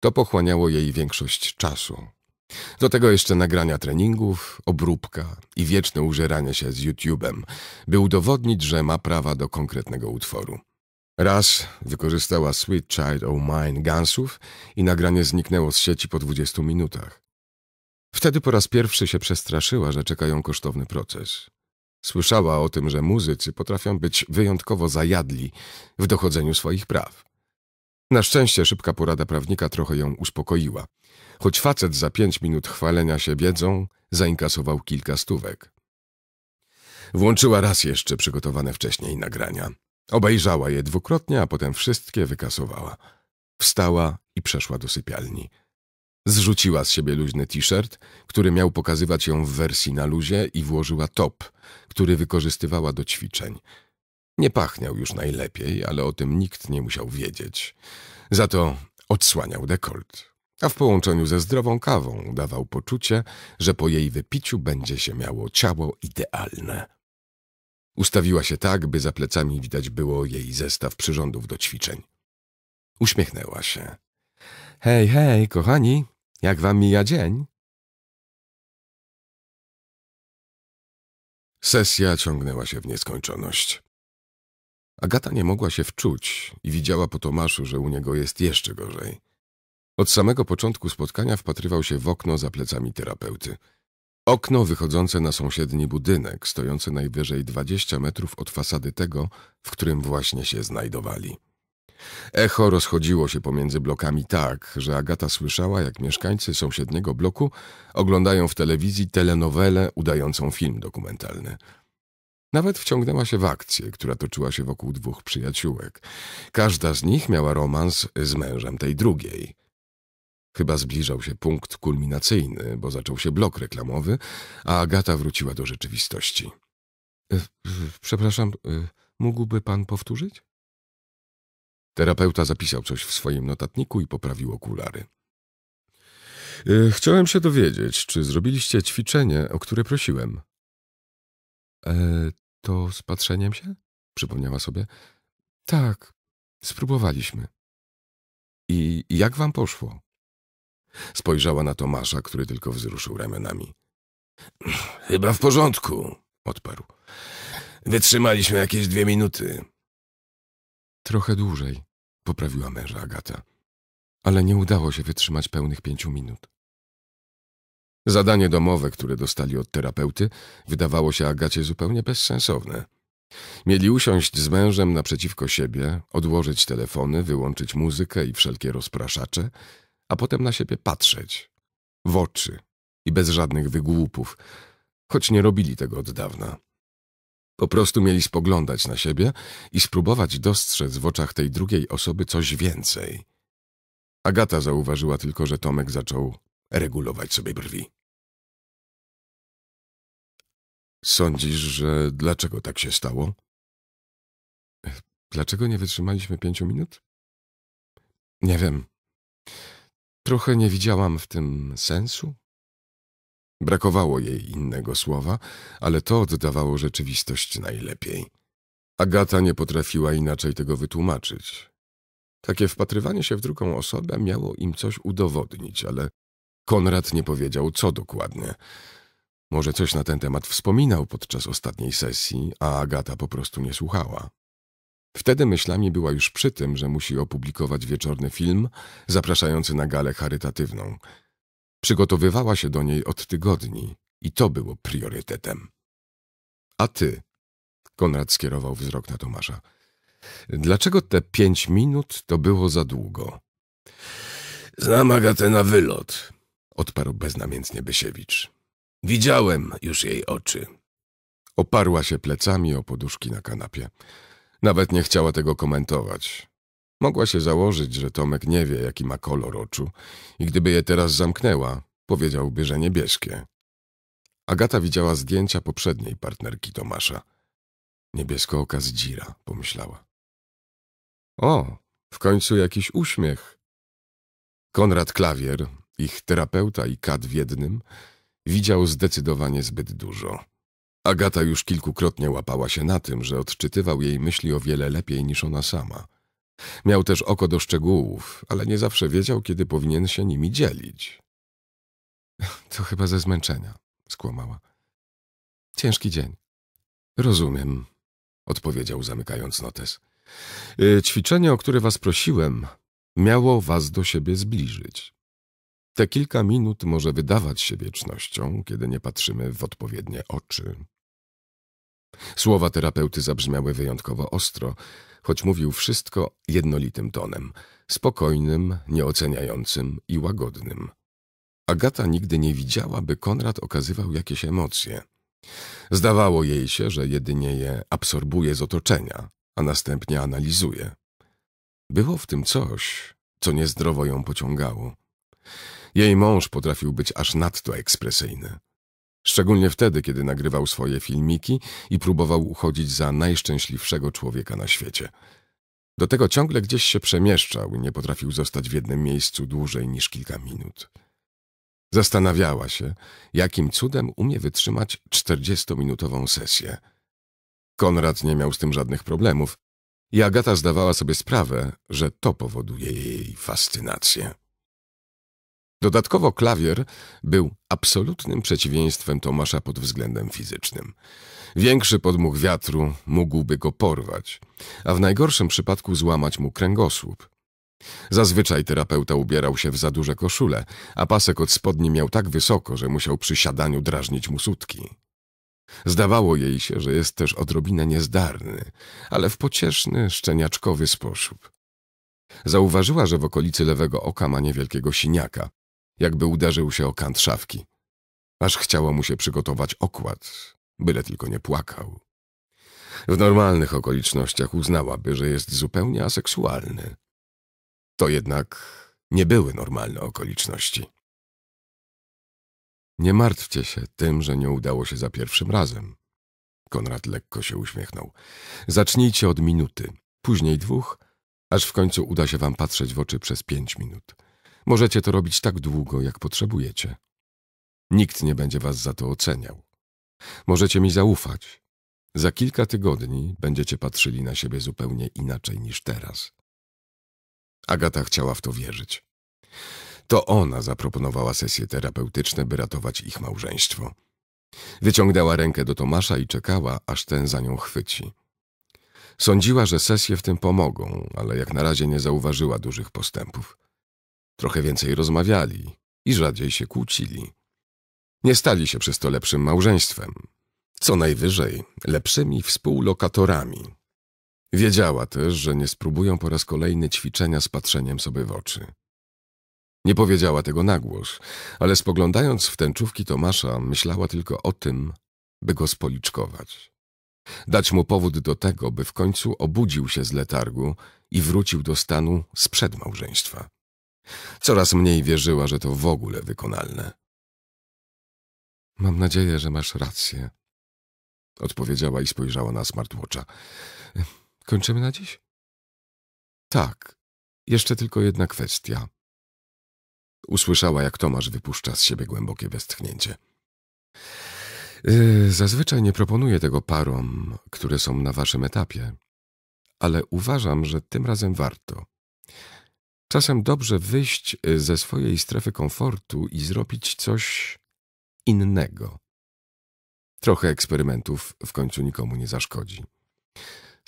To pochłaniało jej większość czasu. Do tego jeszcze nagrania treningów, obróbka i wieczne użeranie się z YouTube'em, by udowodnić, że ma prawa do konkretnego utworu. Raz wykorzystała Sweet Child O' Mine Gunsów i nagranie zniknęło z sieci po 20 minutach. Wtedy po raz pierwszy się przestraszyła, że czeka ją kosztowny proces. Słyszała o tym, że muzycy potrafią być wyjątkowo zajadli w dochodzeniu swoich praw. Na szczęście szybka porada prawnika trochę ją uspokoiła, choć facet za pięć minut chwalenia się wiedzą zainkasował kilka stówek. Włączyła raz jeszcze przygotowane wcześniej nagrania – Obejrzała je dwukrotnie, a potem wszystkie wykasowała. Wstała i przeszła do sypialni. Zrzuciła z siebie luźny t-shirt, który miał pokazywać ją w wersji na luzie i włożyła top, który wykorzystywała do ćwiczeń. Nie pachniał już najlepiej, ale o tym nikt nie musiał wiedzieć. Za to odsłaniał dekolt, a w połączeniu ze zdrową kawą dawał poczucie, że po jej wypiciu będzie się miało ciało idealne. Ustawiła się tak, by za plecami widać było jej zestaw przyrządów do ćwiczeń. Uśmiechnęła się. Hej, hej, kochani, jak wam mija dzień? Sesja ciągnęła się w nieskończoność. Agata nie mogła się wczuć i widziała po Tomaszu, że u niego jest jeszcze gorzej. Od samego początku spotkania wpatrywał się w okno za plecami terapeuty – Okno wychodzące na sąsiedni budynek, stojące najwyżej 20 metrów od fasady tego, w którym właśnie się znajdowali. Echo rozchodziło się pomiędzy blokami tak, że Agata słyszała, jak mieszkańcy sąsiedniego bloku oglądają w telewizji telenowelę udającą film dokumentalny. Nawet wciągnęła się w akcję, która toczyła się wokół dwóch przyjaciółek. Każda z nich miała romans z mężem tej drugiej. Chyba zbliżał się punkt kulminacyjny, bo zaczął się blok reklamowy, a Agata wróciła do rzeczywistości. E, przepraszam, e, mógłby pan powtórzyć? Terapeuta zapisał coś w swoim notatniku i poprawił okulary. E, chciałem się dowiedzieć, czy zrobiliście ćwiczenie, o które prosiłem. E, to z patrzeniem się? Przypomniała sobie. Tak, spróbowaliśmy. I jak wam poszło? Spojrzała na Tomasza, który tylko wzruszył ramionami. Chyba w porządku, odparł. Wytrzymaliśmy jakieś dwie minuty. Trochę dłużej, poprawiła męża Agata. Ale nie udało się wytrzymać pełnych pięciu minut. Zadanie domowe, które dostali od terapeuty, wydawało się Agacie zupełnie bezsensowne. Mieli usiąść z mężem naprzeciwko siebie, odłożyć telefony, wyłączyć muzykę i wszelkie rozpraszacze a potem na siebie patrzeć. W oczy i bez żadnych wygłupów, choć nie robili tego od dawna. Po prostu mieli spoglądać na siebie i spróbować dostrzec w oczach tej drugiej osoby coś więcej. Agata zauważyła tylko, że Tomek zaczął regulować sobie brwi. Sądzisz, że dlaczego tak się stało? Dlaczego nie wytrzymaliśmy pięciu minut? Nie wiem. Trochę nie widziałam w tym sensu. Brakowało jej innego słowa, ale to oddawało rzeczywistość najlepiej. Agata nie potrafiła inaczej tego wytłumaczyć. Takie wpatrywanie się w drugą osobę miało im coś udowodnić, ale Konrad nie powiedział, co dokładnie. Może coś na ten temat wspominał podczas ostatniej sesji, a Agata po prostu nie słuchała. Wtedy myślami była już przy tym, że musi opublikować wieczorny film zapraszający na galę charytatywną. Przygotowywała się do niej od tygodni i to było priorytetem. A ty? Konrad skierował wzrok na Tomasza. Dlaczego te pięć minut to było za długo? Znam Agatę na wylot, odparł beznamiętnie Bysiewicz. Widziałem już jej oczy. Oparła się plecami o poduszki na kanapie. Nawet nie chciała tego komentować. Mogła się założyć, że Tomek nie wie, jaki ma kolor oczu i gdyby je teraz zamknęła, powiedziałby, że niebieskie. Agata widziała zdjęcia poprzedniej partnerki Tomasza. Niebieskooka zdzira, pomyślała. O, w końcu jakiś uśmiech. Konrad Klawier, ich terapeuta i kad w jednym, widział zdecydowanie zbyt dużo. Agata już kilkukrotnie łapała się na tym, że odczytywał jej myśli o wiele lepiej niż ona sama. Miał też oko do szczegółów, ale nie zawsze wiedział, kiedy powinien się nimi dzielić. To chyba ze zmęczenia, skłamała. Ciężki dzień. Rozumiem, odpowiedział zamykając notes. Y, ćwiczenie, o które was prosiłem, miało was do siebie zbliżyć. Te kilka minut może wydawać się wiecznością, kiedy nie patrzymy w odpowiednie oczy. Słowa terapeuty zabrzmiały wyjątkowo ostro, choć mówił wszystko jednolitym tonem, spokojnym, nieoceniającym i łagodnym. Agata nigdy nie widziała, by Konrad okazywał jakieś emocje. Zdawało jej się, że jedynie je absorbuje z otoczenia, a następnie analizuje. Było w tym coś, co niezdrowo ją pociągało. Jej mąż potrafił być aż nadto ekspresyjny. Szczególnie wtedy, kiedy nagrywał swoje filmiki i próbował uchodzić za najszczęśliwszego człowieka na świecie. Do tego ciągle gdzieś się przemieszczał i nie potrafił zostać w jednym miejscu dłużej niż kilka minut. Zastanawiała się, jakim cudem umie wytrzymać 40-minutową sesję. Konrad nie miał z tym żadnych problemów i Agata zdawała sobie sprawę, że to powoduje jej fascynację. Dodatkowo klawier był absolutnym przeciwieństwem Tomasza pod względem fizycznym. Większy podmuch wiatru mógłby go porwać, a w najgorszym przypadku złamać mu kręgosłup. Zazwyczaj terapeuta ubierał się w za duże koszule, a pasek od spodni miał tak wysoko, że musiał przy siadaniu drażnić mu sutki. Zdawało jej się, że jest też odrobinę niezdarny, ale w pocieszny, szczeniaczkowy sposób. Zauważyła, że w okolicy lewego oka ma niewielkiego siniaka, jakby uderzył się o kant szafki. Aż chciało mu się przygotować okład, byle tylko nie płakał. W normalnych okolicznościach uznałaby, że jest zupełnie aseksualny. To jednak nie były normalne okoliczności. Nie martwcie się tym, że nie udało się za pierwszym razem. Konrad lekko się uśmiechnął. Zacznijcie od minuty, później dwóch, aż w końcu uda się wam patrzeć w oczy przez pięć minut. Możecie to robić tak długo, jak potrzebujecie. Nikt nie będzie was za to oceniał. Możecie mi zaufać. Za kilka tygodni będziecie patrzyli na siebie zupełnie inaczej niż teraz. Agata chciała w to wierzyć. To ona zaproponowała sesje terapeutyczne, by ratować ich małżeństwo. Wyciągnęła rękę do Tomasza i czekała, aż ten za nią chwyci. Sądziła, że sesje w tym pomogą, ale jak na razie nie zauważyła dużych postępów trochę więcej rozmawiali i rzadziej się kłócili. Nie stali się przez to lepszym małżeństwem, co najwyżej lepszymi współlokatorami. Wiedziała też, że nie spróbują po raz kolejny ćwiczenia z patrzeniem sobie w oczy. Nie powiedziała tego na głos, ale spoglądając w tęczówki Tomasza, myślała tylko o tym, by go spoliczkować. Dać mu powód do tego, by w końcu obudził się z letargu i wrócił do stanu sprzed małżeństwa. Coraz mniej wierzyła, że to w ogóle wykonalne. Mam nadzieję, że masz rację. Odpowiedziała i spojrzała na smartwatcha. Kończymy na dziś? Tak. Jeszcze tylko jedna kwestia. Usłyszała, jak Tomasz wypuszcza z siebie głębokie westchnięcie. Yy, zazwyczaj nie proponuję tego parom, które są na waszym etapie, ale uważam, że tym razem warto. Czasem dobrze wyjść y, ze swojej strefy komfortu i zrobić coś innego. Trochę eksperymentów w końcu nikomu nie zaszkodzi.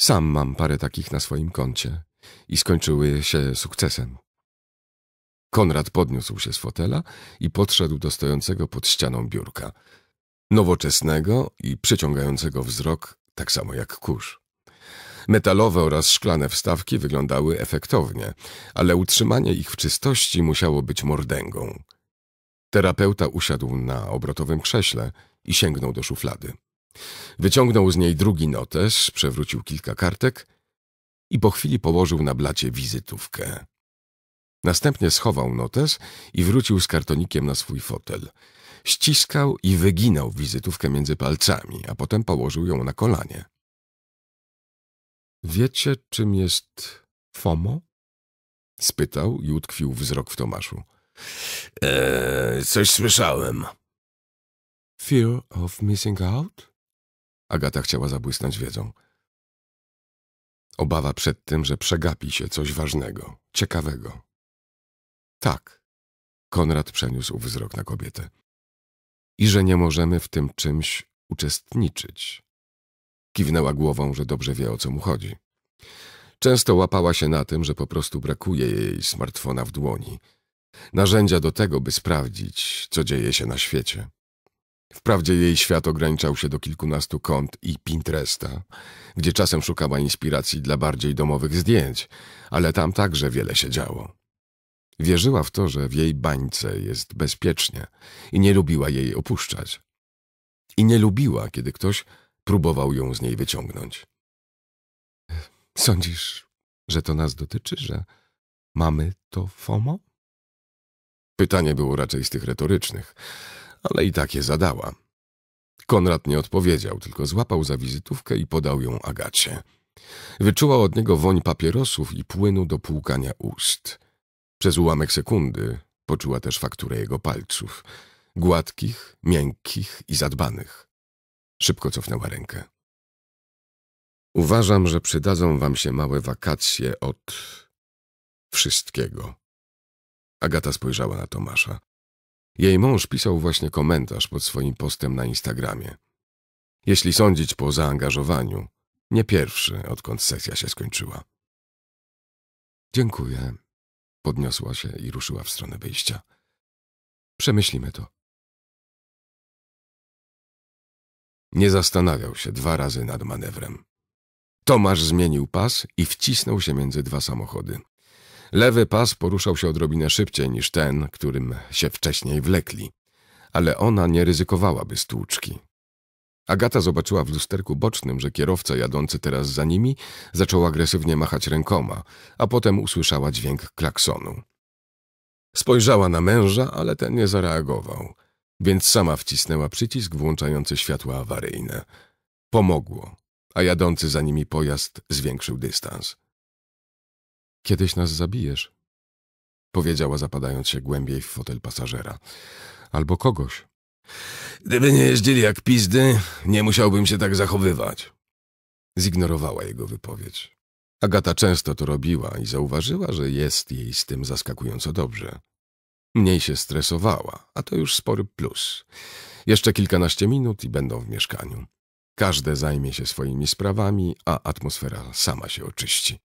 Sam mam parę takich na swoim koncie i skończyły się sukcesem. Konrad podniósł się z fotela i podszedł do stojącego pod ścianą biurka. Nowoczesnego i przyciągającego wzrok, tak samo jak kurz. Metalowe oraz szklane wstawki wyglądały efektownie, ale utrzymanie ich w czystości musiało być mordęgą. Terapeuta usiadł na obrotowym krześle i sięgnął do szuflady. Wyciągnął z niej drugi notes, przewrócił kilka kartek i po chwili położył na blacie wizytówkę. Następnie schował notes i wrócił z kartonikiem na swój fotel. Ściskał i wyginał wizytówkę między palcami, a potem położył ją na kolanie. Wiecie, czym jest FOMO? Spytał i utkwił wzrok w Tomaszu. Eee, coś słyszałem. Fear of missing out? Agata chciała zabłysnąć wiedzą. Obawa przed tym, że przegapi się coś ważnego, ciekawego. Tak. Konrad przeniósł wzrok na kobietę. I że nie możemy w tym czymś uczestniczyć. Kiwnęła głową, że dobrze wie, o co mu chodzi. Często łapała się na tym, że po prostu brakuje jej smartfona w dłoni. Narzędzia do tego, by sprawdzić, co dzieje się na świecie. Wprawdzie jej świat ograniczał się do kilkunastu kont i Pinteresta, gdzie czasem szukała inspiracji dla bardziej domowych zdjęć, ale tam także wiele się działo. Wierzyła w to, że w jej bańce jest bezpiecznie i nie lubiła jej opuszczać. I nie lubiła, kiedy ktoś Próbował ją z niej wyciągnąć. Sądzisz, że to nas dotyczy, że mamy to FOMO? Pytanie było raczej z tych retorycznych, ale i takie zadała. Konrad nie odpowiedział, tylko złapał za wizytówkę i podał ją Agacie. Wyczuła od niego woń papierosów i płynu do płukania ust. Przez ułamek sekundy poczuła też fakturę jego palców. Gładkich, miękkich i zadbanych. Szybko cofnęła rękę. Uważam, że przydadzą wam się małe wakacje od wszystkiego. Agata spojrzała na Tomasza. Jej mąż pisał właśnie komentarz pod swoim postem na Instagramie. Jeśli sądzić po zaangażowaniu, nie pierwszy, odkąd sesja się skończyła. Dziękuję. Podniosła się i ruszyła w stronę wyjścia. Przemyślimy to. Nie zastanawiał się dwa razy nad manewrem. Tomasz zmienił pas i wcisnął się między dwa samochody. Lewy pas poruszał się odrobinę szybciej niż ten, którym się wcześniej wlekli, ale ona nie ryzykowałaby stłuczki. Agata zobaczyła w lusterku bocznym, że kierowca jadący teraz za nimi zaczął agresywnie machać rękoma, a potem usłyszała dźwięk klaksonu. Spojrzała na męża, ale ten nie zareagował – więc sama wcisnęła przycisk włączający światła awaryjne. Pomogło, a jadący za nimi pojazd zwiększył dystans. Kiedyś nas zabijesz, powiedziała zapadając się głębiej w fotel pasażera. Albo kogoś. Gdyby nie jeździli jak pizdy, nie musiałbym się tak zachowywać. Zignorowała jego wypowiedź. Agata często to robiła i zauważyła, że jest jej z tym zaskakująco dobrze. Mniej się stresowała, a to już spory plus. Jeszcze kilkanaście minut i będą w mieszkaniu. Każde zajmie się swoimi sprawami, a atmosfera sama się oczyści.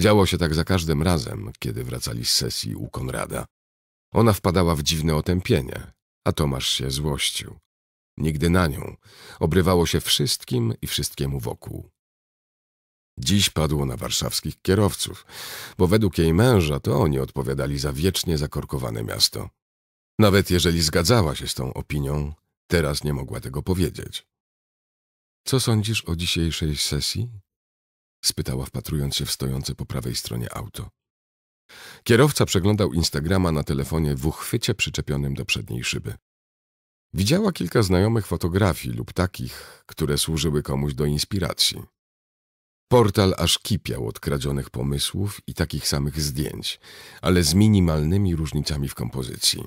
Działo się tak za każdym razem, kiedy wracali z sesji u Konrada. Ona wpadała w dziwne otępienie, a Tomasz się złościł. Nigdy na nią obrywało się wszystkim i wszystkiemu wokół. Dziś padło na warszawskich kierowców, bo według jej męża to oni odpowiadali za wiecznie zakorkowane miasto. Nawet jeżeli zgadzała się z tą opinią, teraz nie mogła tego powiedzieć. Co sądzisz o dzisiejszej sesji? spytała wpatrując się w stojące po prawej stronie auto. Kierowca przeglądał Instagrama na telefonie w uchwycie przyczepionym do przedniej szyby. Widziała kilka znajomych fotografii lub takich, które służyły komuś do inspiracji. Portal aż kipiał od kradzionych pomysłów i takich samych zdjęć, ale z minimalnymi różnicami w kompozycji.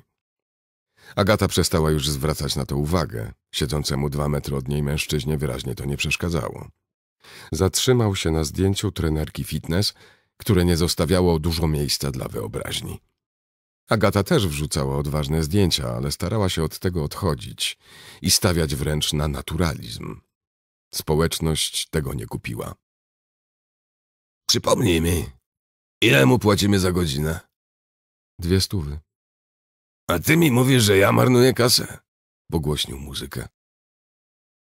Agata przestała już zwracać na to uwagę. Siedzącemu dwa metry od niej mężczyźnie wyraźnie to nie przeszkadzało. Zatrzymał się na zdjęciu trenerki fitness, które nie zostawiało dużo miejsca dla wyobraźni. Agata też wrzucała odważne zdjęcia, ale starała się od tego odchodzić i stawiać wręcz na naturalizm. Społeczność tego nie kupiła. Przypomnij mi, ile mu płacimy za godzinę? Dwie stówy. A ty mi mówisz, że ja marnuję kasę? Pogłośnił muzykę.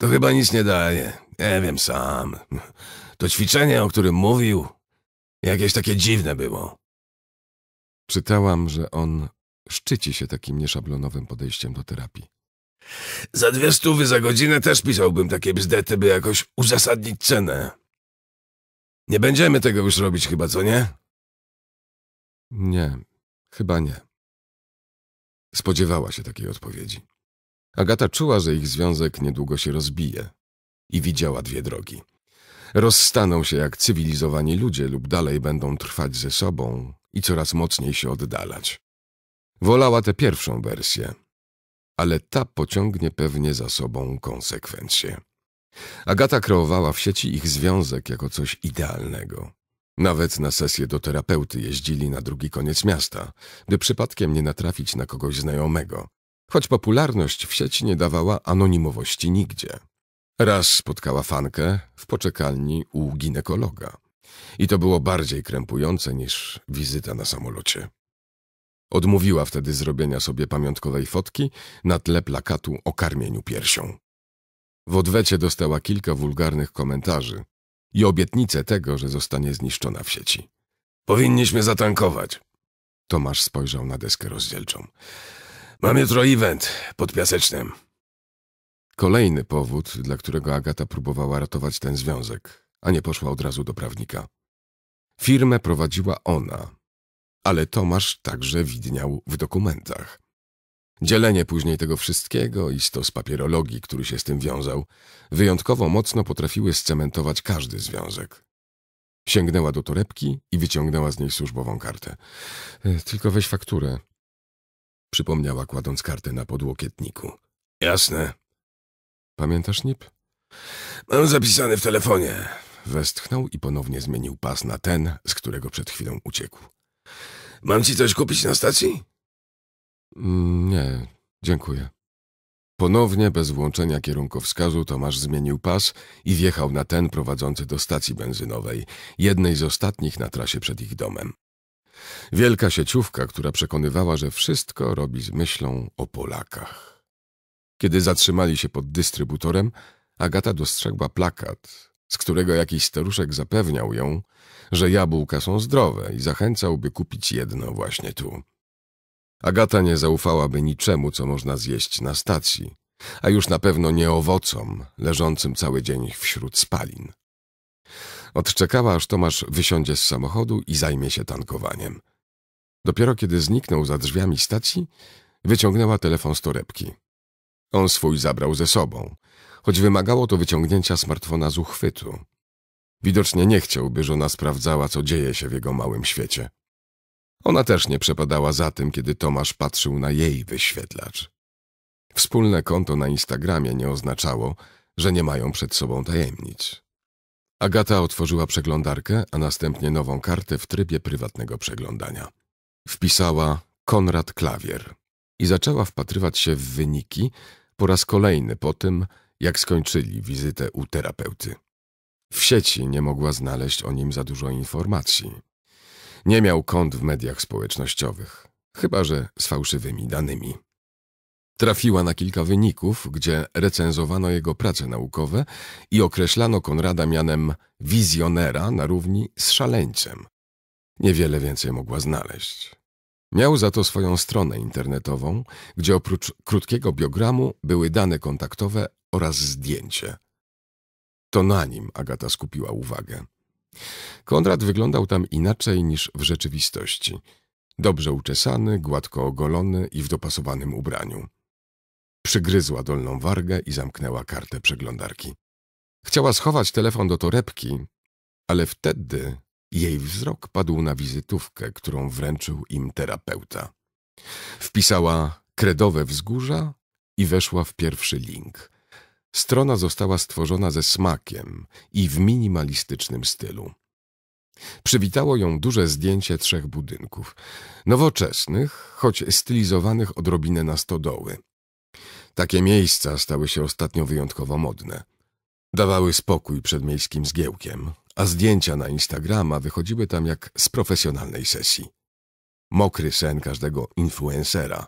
To chyba nic nie daje. Nie wiem sam. To ćwiczenie, o którym mówił, jakieś takie dziwne było. Czytałam, że on szczyci się takim nieszablonowym podejściem do terapii. Za dwie stówy za godzinę też pisałbym takie bzdety, by jakoś uzasadnić cenę. Nie będziemy tego już robić chyba, co nie? Nie, chyba nie. Spodziewała się takiej odpowiedzi. Agata czuła, że ich związek niedługo się rozbije i widziała dwie drogi. Rozstaną się jak cywilizowani ludzie lub dalej będą trwać ze sobą i coraz mocniej się oddalać. Wolała tę pierwszą wersję, ale ta pociągnie pewnie za sobą konsekwencje. Agata kreowała w sieci ich związek jako coś idealnego. Nawet na sesję do terapeuty jeździli na drugi koniec miasta, by przypadkiem nie natrafić na kogoś znajomego, choć popularność w sieci nie dawała anonimowości nigdzie. Raz spotkała fankę w poczekalni u ginekologa. I to było bardziej krępujące niż wizyta na samolocie. Odmówiła wtedy zrobienia sobie pamiątkowej fotki na tle plakatu o karmieniu piersią. W odwecie dostała kilka wulgarnych komentarzy i obietnicę tego, że zostanie zniszczona w sieci. Powinniśmy zatankować. Tomasz spojrzał na deskę rozdzielczą. Mam jutro event pod Piasecznem. Kolejny powód, dla którego Agata próbowała ratować ten związek, a nie poszła od razu do prawnika. Firmę prowadziła ona, ale Tomasz także widniał w dokumentach. Dzielenie później tego wszystkiego i stos papierologii, który się z tym wiązał, wyjątkowo mocno potrafiły scementować każdy związek. Sięgnęła do torebki i wyciągnęła z niej służbową kartę. E, tylko weź fakturę. Przypomniała, kładąc kartę na podłokietniku. Jasne. Pamiętasz, Nip? Mam zapisany w telefonie. Westchnął i ponownie zmienił pas na ten, z którego przed chwilą uciekł. Mam ci coś kupić na stacji? Mm, nie, dziękuję. Ponownie, bez włączenia kierunkowskazu, Tomasz zmienił pas i wjechał na ten prowadzący do stacji benzynowej, jednej z ostatnich na trasie przed ich domem. Wielka sieciówka, która przekonywała, że wszystko robi z myślą o Polakach. Kiedy zatrzymali się pod dystrybutorem, Agata dostrzegła plakat, z którego jakiś staruszek zapewniał ją, że jabłka są zdrowe i zachęcał, by kupić jedno właśnie tu. Agata nie zaufałaby niczemu, co można zjeść na stacji, a już na pewno nie owocom, leżącym cały dzień wśród spalin. Odczekała, aż Tomasz wysiądzie z samochodu i zajmie się tankowaniem. Dopiero kiedy zniknął za drzwiami stacji, wyciągnęła telefon z torebki. On swój zabrał ze sobą, choć wymagało to wyciągnięcia smartfona z uchwytu. Widocznie nie chciał, by żona sprawdzała, co dzieje się w jego małym świecie. Ona też nie przepadała za tym, kiedy Tomasz patrzył na jej wyświetlacz. Wspólne konto na Instagramie nie oznaczało, że nie mają przed sobą tajemnic. Agata otworzyła przeglądarkę, a następnie nową kartę w trybie prywatnego przeglądania. Wpisała Konrad Klawier i zaczęła wpatrywać się w wyniki po raz kolejny po tym, jak skończyli wizytę u terapeuty. W sieci nie mogła znaleźć o nim za dużo informacji. Nie miał kont w mediach społecznościowych, chyba że z fałszywymi danymi. Trafiła na kilka wyników, gdzie recenzowano jego prace naukowe i określano Konrada mianem wizjonera na równi z szaleńcem. Niewiele więcej mogła znaleźć. Miał za to swoją stronę internetową, gdzie oprócz krótkiego biogramu były dane kontaktowe oraz zdjęcie. To na nim Agata skupiła uwagę. Konrad wyglądał tam inaczej niż w rzeczywistości. Dobrze uczesany, gładko ogolony i w dopasowanym ubraniu. Przygryzła dolną wargę i zamknęła kartę przeglądarki. Chciała schować telefon do torebki, ale wtedy jej wzrok padł na wizytówkę, którą wręczył im terapeuta. Wpisała kredowe wzgórza i weszła w pierwszy link – Strona została stworzona ze smakiem i w minimalistycznym stylu. Przywitało ją duże zdjęcie trzech budynków. Nowoczesnych, choć stylizowanych odrobinę na stodoły. Takie miejsca stały się ostatnio wyjątkowo modne. Dawały spokój przed miejskim zgiełkiem, a zdjęcia na Instagrama wychodziły tam jak z profesjonalnej sesji. Mokry sen każdego influencera.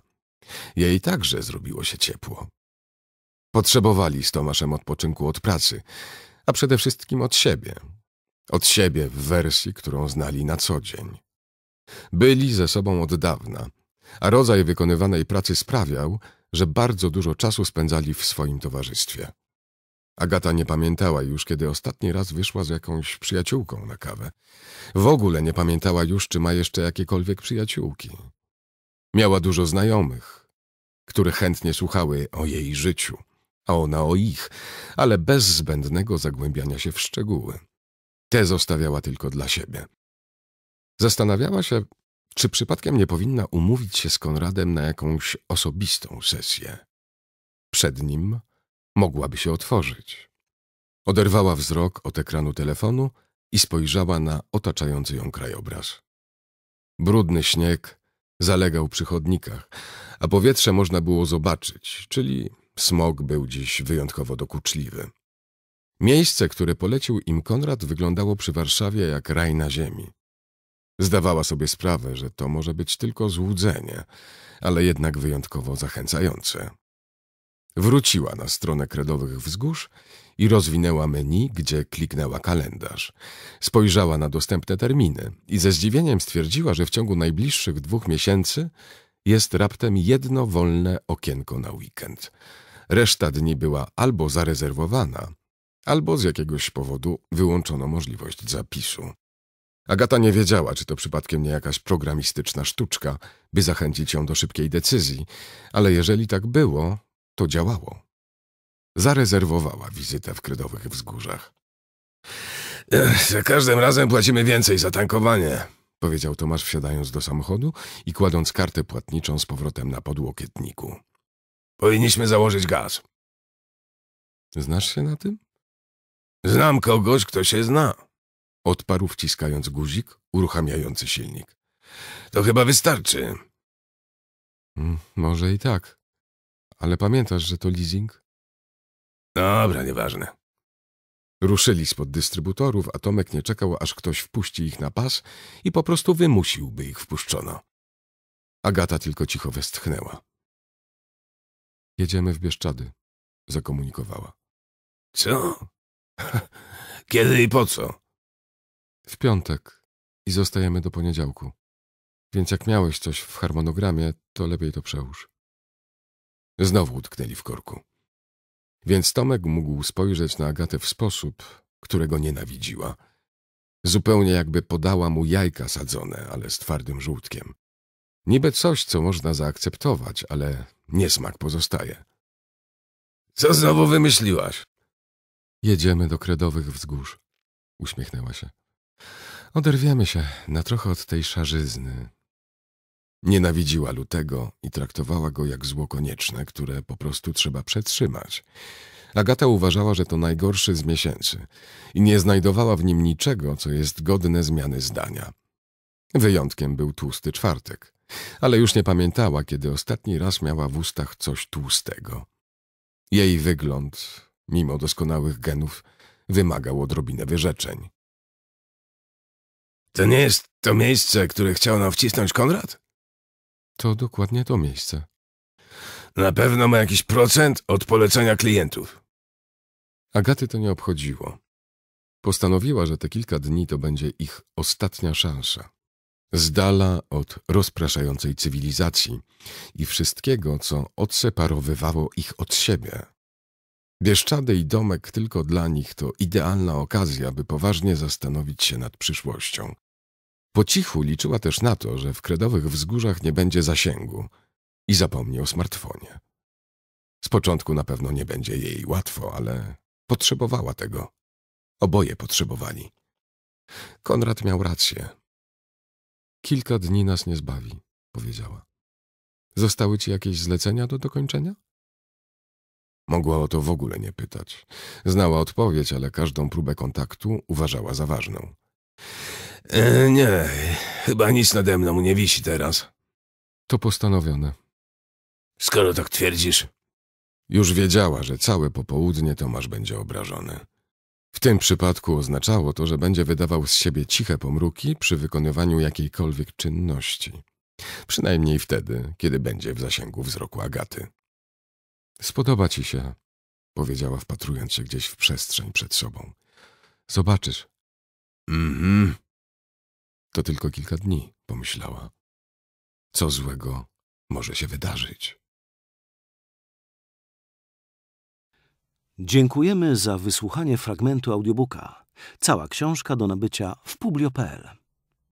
Jej także zrobiło się ciepło. Potrzebowali z Tomaszem odpoczynku od pracy, a przede wszystkim od siebie. Od siebie w wersji, którą znali na co dzień. Byli ze sobą od dawna, a rodzaj wykonywanej pracy sprawiał, że bardzo dużo czasu spędzali w swoim towarzystwie. Agata nie pamiętała już, kiedy ostatni raz wyszła z jakąś przyjaciółką na kawę. W ogóle nie pamiętała już, czy ma jeszcze jakiekolwiek przyjaciółki. Miała dużo znajomych, które chętnie słuchały o jej życiu, a ona o ich, ale bez zbędnego zagłębiania się w szczegóły. Te zostawiała tylko dla siebie. Zastanawiała się, czy przypadkiem nie powinna umówić się z Konradem na jakąś osobistą sesję. Przed nim mogłaby się otworzyć. Oderwała wzrok od ekranu telefonu i spojrzała na otaczający ją krajobraz. Brudny śnieg zalegał przy chodnikach, a powietrze można było zobaczyć, czyli Smog był dziś wyjątkowo dokuczliwy. Miejsce, które polecił im Konrad, wyglądało przy Warszawie jak raj na ziemi. Zdawała sobie sprawę, że to może być tylko złudzenie, ale jednak wyjątkowo zachęcające. Wróciła na stronę kredowych wzgórz i rozwinęła menu, gdzie kliknęła kalendarz. Spojrzała na dostępne terminy i ze zdziwieniem stwierdziła, że w ciągu najbliższych dwóch miesięcy jest raptem jedno wolne okienko na weekend. Reszta dni była albo zarezerwowana, albo z jakiegoś powodu wyłączono możliwość zapisu. Agata nie wiedziała, czy to przypadkiem nie jakaś programistyczna sztuczka, by zachęcić ją do szybkiej decyzji, ale jeżeli tak było, to działało. Zarezerwowała wizytę w Kredowych Wzgórzach. Ech, za każdym razem płacimy więcej za tankowanie, powiedział Tomasz wsiadając do samochodu i kładąc kartę płatniczą z powrotem na podłokietniku. Powinniśmy założyć gaz. Znasz się na tym? Znam kogoś, kto się zna. Odparł wciskając guzik uruchamiający silnik. To chyba wystarczy. Mm, może i tak. Ale pamiętasz, że to leasing? Dobra, nieważne. Ruszyli spod dystrybutorów, a Tomek nie czekał, aż ktoś wpuści ich na pas i po prostu wymusił, by ich wpuszczono. Agata tylko cicho westchnęła. Jedziemy w Bieszczady, zakomunikowała. Co? Kiedy i po co? W piątek i zostajemy do poniedziałku. Więc jak miałeś coś w harmonogramie, to lepiej to przełóż. Znowu utknęli w korku więc Tomek mógł spojrzeć na Agatę w sposób, którego nienawidziła. Zupełnie jakby podała mu jajka sadzone, ale z twardym żółtkiem. Niby coś, co można zaakceptować, ale niesmak pozostaje. Co znowu wymyśliłaś? Jedziemy do kredowych wzgórz. Uśmiechnęła się. Oderwiemy się na trochę od tej szarzyzny, Nienawidziła Lutego i traktowała go jak zło konieczne, które po prostu trzeba przetrzymać. Agata uważała, że to najgorszy z miesięcy i nie znajdowała w nim niczego, co jest godne zmiany zdania. Wyjątkiem był tłusty czwartek, ale już nie pamiętała, kiedy ostatni raz miała w ustach coś tłustego. Jej wygląd, mimo doskonałych genów, wymagał odrobinę wyrzeczeń. To nie jest to miejsce, które chciał nam wcisnąć Konrad? To dokładnie to miejsce. Na pewno ma jakiś procent od polecenia klientów. Agaty to nie obchodziło. Postanowiła, że te kilka dni to będzie ich ostatnia szansa. Z dala od rozpraszającej cywilizacji i wszystkiego, co odseparowywało ich od siebie. Bieszczady i domek tylko dla nich to idealna okazja, by poważnie zastanowić się nad przyszłością, po cichu liczyła też na to, że w kredowych wzgórzach nie będzie zasięgu i zapomni o smartfonie. Z początku na pewno nie będzie jej łatwo, ale potrzebowała tego. Oboje potrzebowali. Konrad miał rację. Kilka dni nas nie zbawi, powiedziała. Zostały ci jakieś zlecenia do dokończenia? Mogła o to w ogóle nie pytać. Znała odpowiedź, ale każdą próbę kontaktu uważała za ważną. E, nie, chyba nic nade mną nie wisi teraz. To postanowione. Skoro tak twierdzisz. Już wiedziała, że całe popołudnie Tomasz będzie obrażony. W tym przypadku oznaczało to, że będzie wydawał z siebie ciche pomruki przy wykonywaniu jakiejkolwiek czynności. Przynajmniej wtedy, kiedy będzie w zasięgu wzroku Agaty. Spodoba ci się, powiedziała wpatrując się gdzieś w przestrzeń przed sobą. Zobaczysz. Mhm, mm to tylko kilka dni, pomyślała. Co złego może się wydarzyć? Dziękujemy za wysłuchanie fragmentu audiobooka. Cała książka do nabycia w publio.pl.